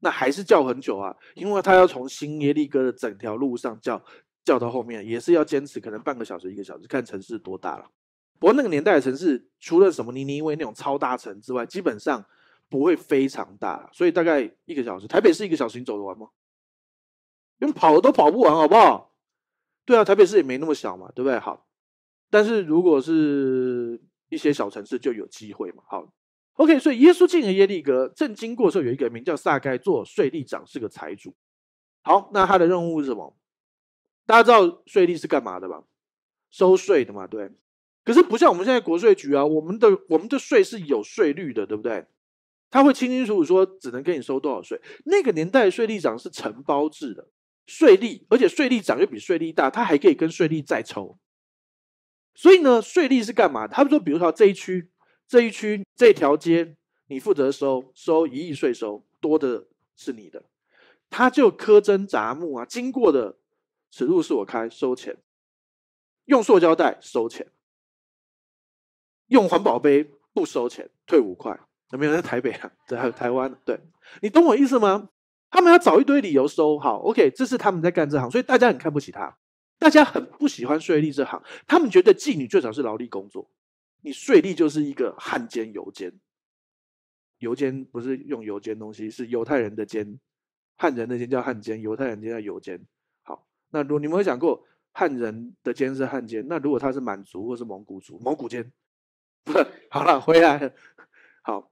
Speaker 1: 那还是叫很久啊，因为他要从新耶利哥的整条路上叫叫到后面，也是要坚持可能半个小时一个小时，看城市多大了。不过那个年代的城市，除了什么尼尼微那种超大城之外，基本上不会非常大，所以大概一个小时，台北市一个小时你走得完吗？连跑都跑不完，好不好？对啊，台北市也没那么小嘛，对不对？好，但是如果是一些小城市就有机会嘛。好，OK，所以耶稣进耶利哥正经过的时候，有一个名叫撒该做税吏长，是个财主。好，那他的任务是什么？大家知道税吏是干嘛的吧？收税的嘛，对。可是不像我们现在国税局啊，我们的我们的税是有税率的，对不对？他会清清楚楚说只能给你收多少税。那个年代税吏长是承包制的。税利，而且税利涨又比税利大，他还可以跟税利再抽。所以呢，税利是干嘛？他们说，比如说这一区、这一区、这条街，你负责收，收一亿税收，多的是你的。他就苛征杂木啊，经过的此路是我开，收钱，用塑胶袋收钱，用环保杯不收钱，退五块。有没有在台北啊？在台湾对你懂我意思吗？他们要找一堆理由收好，OK，这是他们在干这行，所以大家很看不起他，大家很不喜欢税吏这行。他们觉得妓女最少是劳力工作，你税吏就是一个汉奸油奸，油奸不是用油奸东西，是犹太人的奸，汉人的奸叫汉奸，犹太人奸叫油奸。好，那如你们有想过汉人的奸是汉奸，那如果他是满族或是蒙古族，蒙古奸，不好了，回来了，好，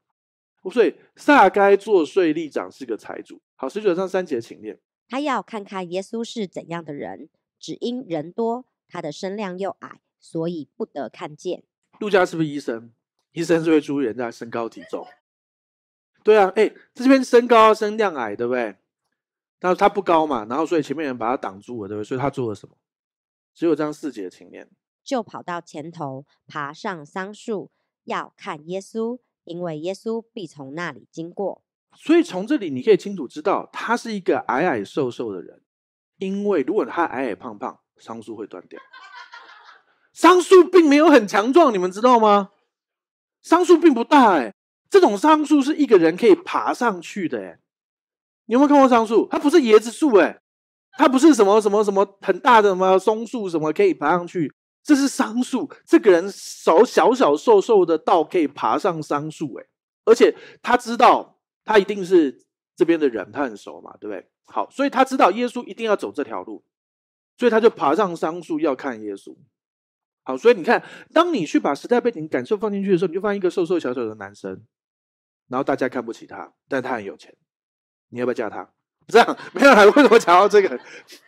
Speaker 1: 所以萨该做税吏长是个财主。好，十九章
Speaker 5: 三节，请念。他要看看耶稣是怎样的人，只因人多，他的身量又矮，所以不得看见。
Speaker 1: 陆家是不是医生？医生是会注意人家身高体重。对啊，哎，这边身高身量矮，对不对？但是他不高嘛，然后所以前面人把他挡住了，对不对？所以他做了什么？只有章四
Speaker 5: 节，请念。就跑到前头，爬上桑树，要看耶稣，因为耶稣必从那里经过。
Speaker 1: 所以从这里你可以清楚知道，他是一个矮矮瘦瘦的人，因为如果他矮矮胖胖，桑树会断掉。桑树并没有很强壮，你们知道吗？桑树并不大，哎，这种桑树是一个人可以爬上去的，哎，你有没有看过桑树？它不是椰子树，哎，它不是什么什么什么很大的什么松树什么可以爬上去，这是桑树。这个人手小小瘦瘦的，倒可以爬上桑树，哎，而且他知道。他一定是这边的人，他很熟嘛，对不对？好，所以他知道耶稣一定要走这条路，所以他就爬上桑树要看耶稣。好，所以你看，当你去把时代背景、感受放进去的时候，你就现一个瘦瘦小小的男生，然后大家看不起他，但他很有钱，你要不要嫁他？这样，没有，为什么讲到这个？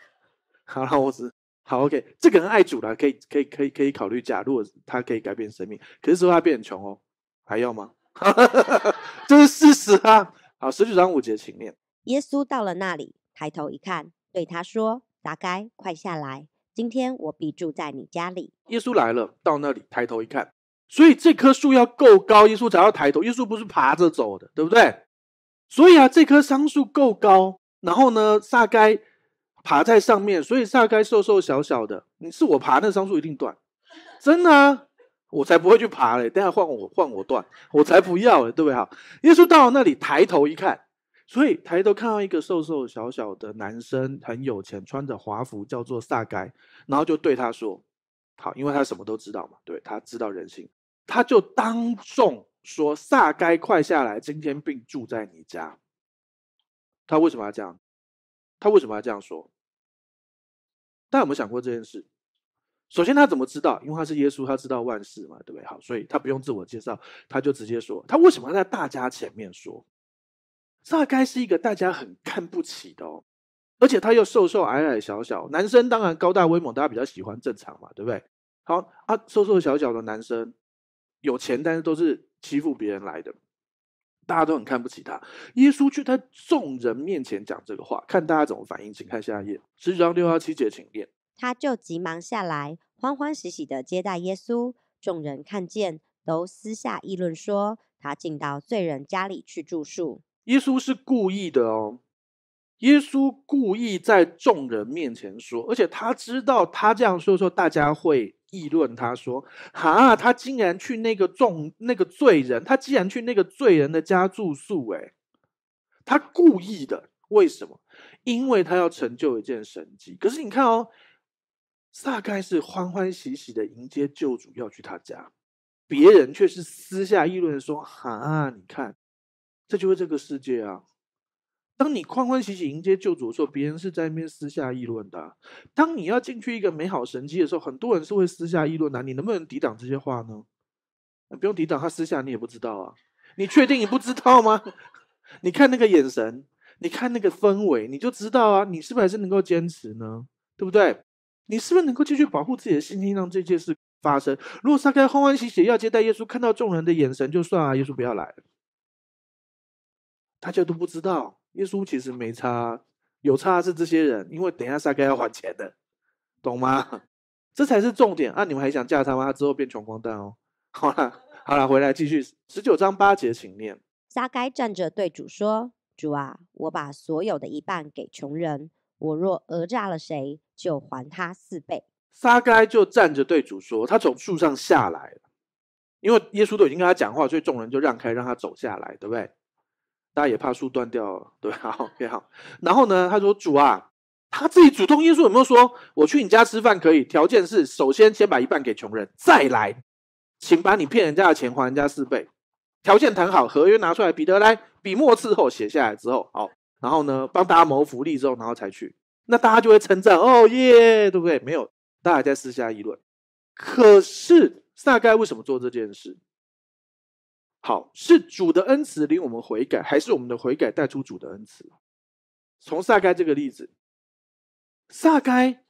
Speaker 1: 好，我只好 OK，这个人爱主了，可以可以可以可以考虑嫁，如果他可以改变生命，可是说他变很穷哦，还要吗？这是事实啊！好，十九章五节，请念。
Speaker 5: 耶稣到了那里，抬头一看，对他说：“撒该，快下来！今天我必住在你家里。”
Speaker 1: 耶稣来了，到那里抬头一看，所以这棵树要够高，耶稣才要抬头。耶稣不是爬着走的，对不对？所以啊，这棵桑树够高，然后呢，撒该爬在上面，所以撒该瘦瘦小小的。你是我爬的桑树，一定短，真的。啊。我才不会去爬嘞！等下换我换我断，我才不要嘞，对不对哈？耶稣到了那里抬头一看，所以抬头看到一个瘦瘦小小的男生，很有钱，穿着华服，叫做撒该，然后就对他说：“好，因为他什么都知道嘛，对他知道人性，他就当众说：撒该，快下来，今天并住在你家。他为什么要这样？他为什么要这样说？大家有没有想过这件事？”首先，他怎么知道？因为他是耶稣，他知道万事嘛，对不对？好，所以他不用自我介绍，他就直接说。他为什么要在大家前面说？大概是一个大家很看不起的哦，而且他又瘦瘦矮矮、小小。男生当然高大威猛，大家比较喜欢正常嘛，对不对？好啊，瘦瘦小小的男生，有钱但是都是欺负别人来的，大家都很看不起他。耶稣却在众人面前讲这个话，看大家怎么反应。请看下一页，十九章六幺七节，请念。
Speaker 5: 他就急忙下来，欢欢喜喜的接待耶稣。众人看见，都私下议论说：“他进到罪人家里去住宿。”
Speaker 1: 耶稣是故意的哦，耶稣故意在众人面前说，而且他知道他这样说说，大家会议论他说：“哈，他竟然去那个众那个罪人，他竟然去那个罪人的家住宿。”哎，他故意的，为什么？因为他要成就一件神迹。可是你看哦。大概是欢欢喜喜的迎接救主，要去他家；别人却是私下议论说：“哈，你看，这就是这个世界啊！当你欢欢喜喜迎接救主的时候，别人是在那边私下议论的。当你要进去一个美好神迹的时候，很多人是会私下议论的。你能不能抵挡这些话呢？不用抵挡，他私下你也不知道啊！你确定你不知道吗？你看那个眼神，你看那个氛围，你就知道啊！你是不是还是能够坚持呢？对不对？”你是不是能够继续保护自己的信心，让这件事发生？如果撒开欢欢喜喜要接待耶稣，看到众人的眼神就算啊，耶稣不要来，大家都不知道耶稣其实没差，有差是这些人，因为等一下撒开要还钱的，懂吗？这才是重点。啊！你们还想嫁他吗？他之后变穷光蛋哦。好了，好了，回来继续十九章八节，请念。
Speaker 5: 撒该站着对主说：“主啊，我把所有的一半给穷人。”我若讹诈了谁，就还他四倍。撒该
Speaker 1: 就站着对主说：“他从树上下来了，因为耶稣都已经跟他讲话，所以众人就让开，让他走下来，对不对？大家也怕树断掉，对吧？OK，好。然后呢，他说：‘主啊，他自己主动。’耶稣有没有说：‘我去你家吃饭可以？条件是：首先先把一半给穷人，再来，请把你骗人家的钱还人家四倍。条件谈好，合约拿出来，彼得来笔墨伺候，写下来之后，好。”然后呢，帮大家谋福利之后，然后才去，那大家就会称赞哦耶，对不对？没有，大家在私下议论。可是撒该为什么做这件事？好，是主的恩慈领我们悔改，还是我们的悔改带出主的恩慈？从撒该这个例子，撒该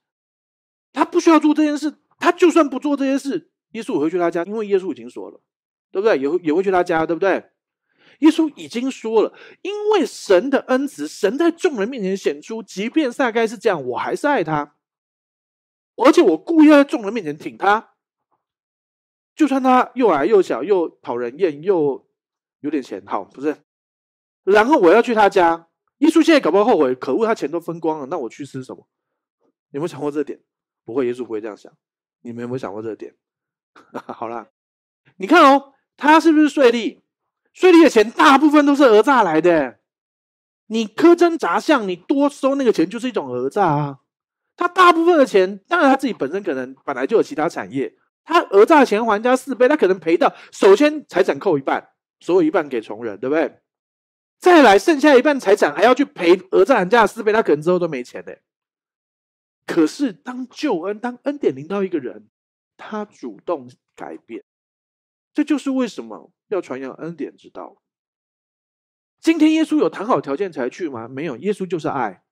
Speaker 1: 他不需要做这件事，他就算不做这件事，耶稣也会去他家，因为耶稣已经说了，对不对？也会也会去他家，对不对？耶稣已经说了，因为神的恩慈，神在众人面前显出，即便撒该是这样，我还是爱他，而且我故意要在众人面前挺他，就算他又矮又小又讨人厌又有点钱，好不是？然后我要去他家，耶稣现在搞不好后悔，可恶，他钱都分光了，那我去吃什么？有没有想过这点？不会，耶稣不会这样想。你们有没有想过这点？好啦，你看哦，他是不是税吏？税你的钱大部分都是讹诈来的，你苛征杂相，你多收那个钱就是一种讹诈啊。他大部分的钱，当然他自己本身可能本来就有其他产业，他讹诈钱还家四倍，他可能赔到首先财产扣一半，所有一半给穷人，对不对？再来剩下一半财产还要去赔讹诈人家四倍，他可能之后都没钱的。可是当救恩、当恩典临到一个人，他主动改变。这就是为什么要传扬恩典之道。今天耶稣有谈好条件才去吗？没有，耶稣就是爱，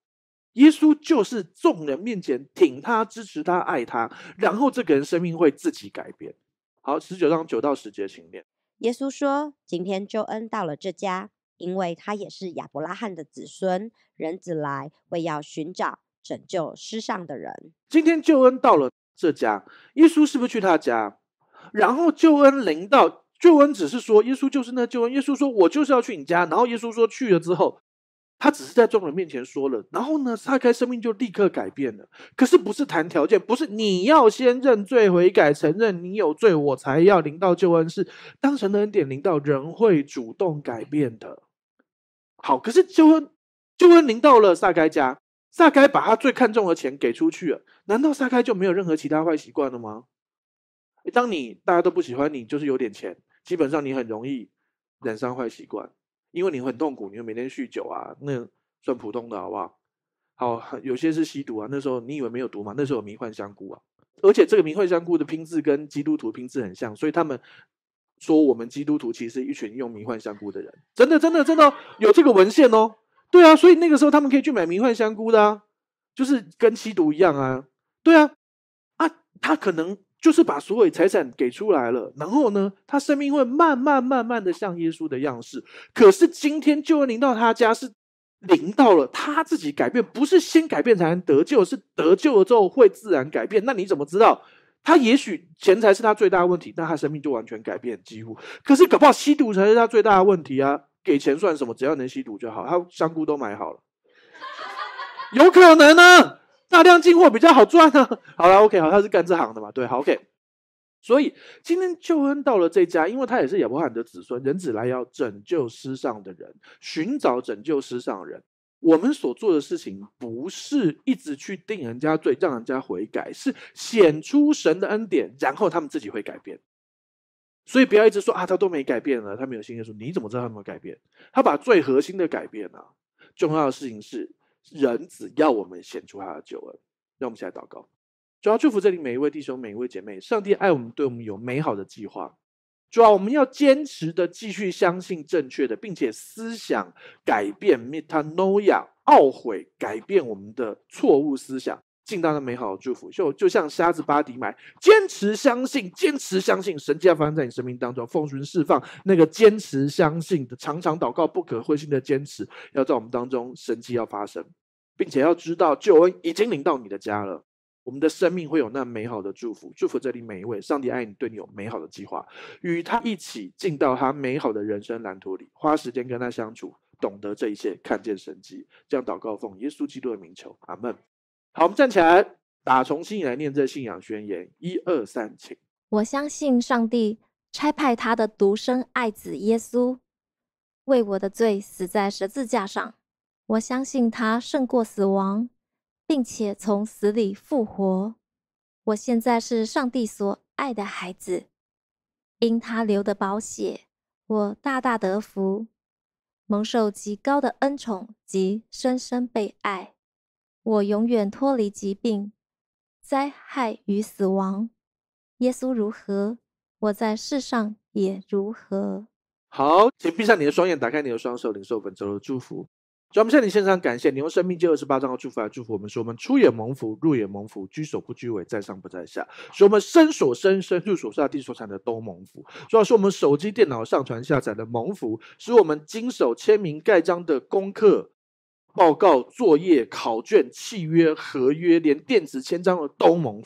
Speaker 1: 耶稣就是众人面前挺他、支持他、爱他，然后这个人生命会自己改变。好，十九章九到十节，请念。
Speaker 5: 耶稣说：“今天救恩到了这家，因为他也是亚伯拉罕的子孙，人子来为要寻找拯救世上的人。
Speaker 1: 今天救恩到了这家，耶稣是不是去他家？”然后救恩临到，救恩只是说耶稣就是那救恩。耶稣说：“我就是要去你家。”然后耶稣说去了之后，他只是在众人面前说了。然后呢，撒开生命就立刻改变了。可是不是谈条件，不是你要先认罪悔改、承认你有罪，我才要临到救恩。是当神的恩典临到，人会主动改变的。好，可是救恩救恩临到了撒开家，撒开把他最看重的钱给出去了。难道撒开就没有任何其他坏习惯了吗？当你大家都不喜欢你，就是有点钱，基本上你很容易染上坏习惯，因为你很痛苦，你会每天酗酒啊，那算普通的好不好？好，有些是吸毒啊，那时候你以为没有毒嘛？那时候有迷幻香菇啊，而且这个迷幻香菇的拼字跟基督徒拼字很像，所以他们说我们基督徒其实是一群用迷幻香菇的人，真的真的真的有这个文献哦，对啊，所以那个时候他们可以去买迷幻香菇的啊，就是跟吸毒一样啊，对啊，啊，他可能。就是把所有财产给出来了，然后呢，他生命会慢慢慢慢的像耶稣的样式。可是今天救恩临到他家是临到了他自己改变，不是先改变才能得救，是得救了之后会自然改变。那你怎么知道？他也许钱财是他最大问题，那他生命就完全改变几乎。可是搞不好吸毒才是他最大的问题啊！给钱算什么？只要能吸毒就好。他香菇都买好了，有可能呢。大量进货比较好赚呢。好了，OK，好，他是干这行的嘛？对，OK。所以今天救恩到了这家，因为他也是亚伯罕的子孙，人子来要拯救世上的人，寻找拯救世上的人。我们所做的事情不是一直去定人家罪，让人家悔改，是显出神的恩典，然后他们自己会改变。所以不要一直说啊，他都没改变了，他没有信耶稣。你怎么知道他没有改变？他把最核心的改变呢，重要的事情是。人只要我们显出他的救恩，让我们起来祷告。主要祝福这里每一位弟兄、每一位姐妹。上帝爱我们，对我们有美好的计划。主要我们要坚持的继续相信正确的，并且思想改变 mitanoia，懊悔改变我们的错误思想。尽到那美好的祝福，就就像瞎子巴迪买，坚持相信，坚持相信，神迹要发生在你生命当中，奉主释放那个坚持相信的，常常祷告、不可灰心的坚持，要在我们当中神迹要发生，并且要知道救恩已经临到你的家了。我们的生命会有那美好的祝福，祝福这里每一位。上帝爱你，对你有美好的计划，与他一起进到他美好的人生蓝图里，花时间跟他相处，懂得这一切，看见神迹，这样祷告奉耶稣基督的名求，阿门。好，我们站起来，打心里来念这信仰宣言。一二三，请。
Speaker 3: 我相信上帝差派他的独生爱子耶稣，为我的罪死在十字架上。我相信他胜过死亡，并且从死里复活。我现在是上帝所爱的孩子，因他流的宝血，我大大得福，蒙受极高的恩宠及深深被爱。我永远脱离疾病、灾害与死亡。耶稣如何，我在世上也如何。
Speaker 4: 好，
Speaker 1: 请闭上你的双眼，打开你的双手，领受本周的祝福。主，我们向你献上感谢。你用《生命第二十八章的祝福来祝福我们：，说我们出也蒙福，入也蒙福，居所不居尾，在上不在下。使我们身所身、身入所下地所产的都蒙福。主要是我们手机、电脑上传下载的蒙福，使我们经手签名盖章的功课。报告、作业、考卷、契约、合约，连电子签章的都蒙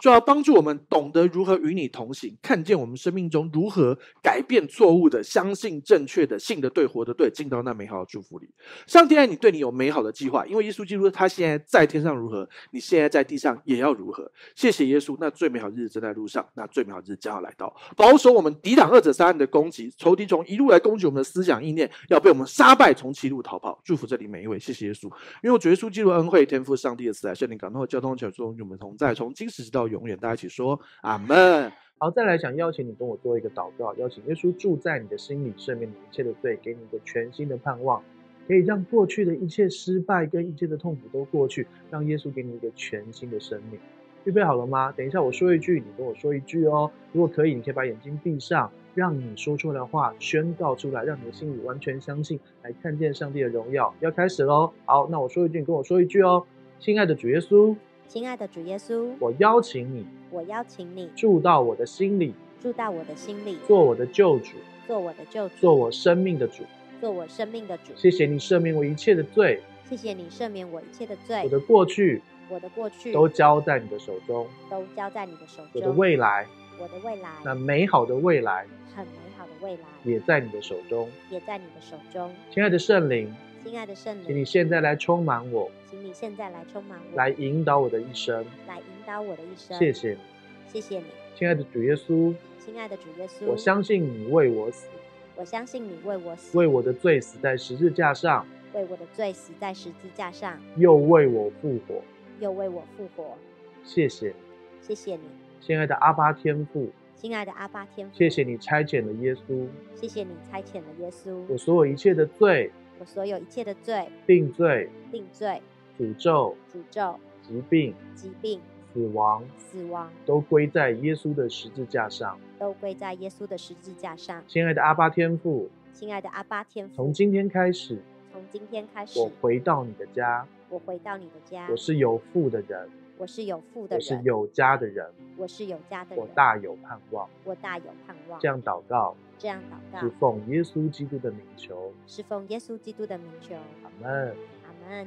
Speaker 1: 就要帮助我们懂得如何与你同行，看见我们生命中如何改变错误的，相信正确的，信的对，活的对，进到那美好的祝福里。上帝爱你，对你有美好的计划，因为耶稣基督他现在在天上如何，你现在在地上也要如何。谢谢耶稣，那最美好日子正在路上，那最美好日子将要来到。保守我们抵挡二者三案的攻击，仇敌从一路来攻击我们的思想意念，要被我们杀败，从歧路逃跑。祝福这里每一位，谢谢耶稣，因为耶稣基督恩惠天赋，上帝的慈爱，圣灵感动，交通桥中与我们同在，从今时。到永远，大家一起说阿门。好，再来想邀请你跟我做一个祷告，邀请耶稣住在你的心里，赦免你一切的罪，给你一个全新的盼望，可以让过去的一切失败跟一切的痛苦都过去，让耶稣给你一个全新的生命。预备好了吗？等一下我说一句，你跟我说一句哦。如果可以，你可以把眼睛闭上，让你说出来的话宣告出来，让你的心里完全相信，来看见上帝的荣耀。要开始喽！好，那我说一句，你跟我说一句哦，亲爱的主耶稣。
Speaker 5: 亲爱的主耶稣，
Speaker 1: 我邀请你，
Speaker 5: 我邀请你
Speaker 1: 住到我的心里，
Speaker 5: 住到我的心里，
Speaker 1: 做我的救主，
Speaker 5: 做我的救主，
Speaker 1: 做我生命的主，
Speaker 5: 做我生命的主。谢谢
Speaker 1: 你赦免我一切的罪，
Speaker 5: 谢谢你赦免我一切的罪。我的
Speaker 1: 过去，
Speaker 5: 我的过去都
Speaker 1: 交在你的手中，
Speaker 5: 都交在你的手中。我的未来，我的未来那
Speaker 1: 美好的未来，
Speaker 5: 很美好的未来
Speaker 1: 也在你的手中，
Speaker 5: 也在你的手中。
Speaker 1: 亲爱的圣灵。
Speaker 5: 亲爱的圣灵，请
Speaker 1: 你现在来充满我，
Speaker 5: 请你现在来充满我，
Speaker 1: 来引导我的一生，
Speaker 5: 来引导我的一生。谢谢，谢谢你。
Speaker 1: 亲爱的主耶稣，
Speaker 5: 亲爱的主耶稣，我相
Speaker 1: 信你为我死，
Speaker 5: 我相信你为我死，为
Speaker 1: 我的罪死在十字架上，
Speaker 5: 为我的罪死在十字架上，
Speaker 1: 又为我复活，
Speaker 5: 又为我复活。谢谢，谢谢你。
Speaker 1: 亲爱的阿巴天父，
Speaker 5: 亲爱的阿巴天父，
Speaker 1: 谢谢你差遣了耶稣，
Speaker 5: 谢谢你差遣了耶稣。
Speaker 1: 我所有一切的罪。
Speaker 5: 我所有一切的罪、
Speaker 1: 定罪、定罪、诅咒、诅咒、疾病、疾病、死亡、死亡，都归在耶稣的十字架上，
Speaker 5: 都归在耶稣的十字架上。
Speaker 1: 亲爱的阿巴天父，
Speaker 5: 亲爱的阿巴天父，
Speaker 1: 从今天开始，
Speaker 5: 从今天开始，我
Speaker 1: 回到你的家，
Speaker 5: 我回到你的家。我
Speaker 1: 是有父的人，
Speaker 5: 我是有父的人，我是
Speaker 1: 有家的人，
Speaker 5: 我是有家的人。我
Speaker 1: 大有盼望，
Speaker 5: 我大有盼望。这样祷告。这样祷告，是
Speaker 1: 奉耶稣基督的名求，
Speaker 5: 是奉耶稣基督的名求，阿门，阿门。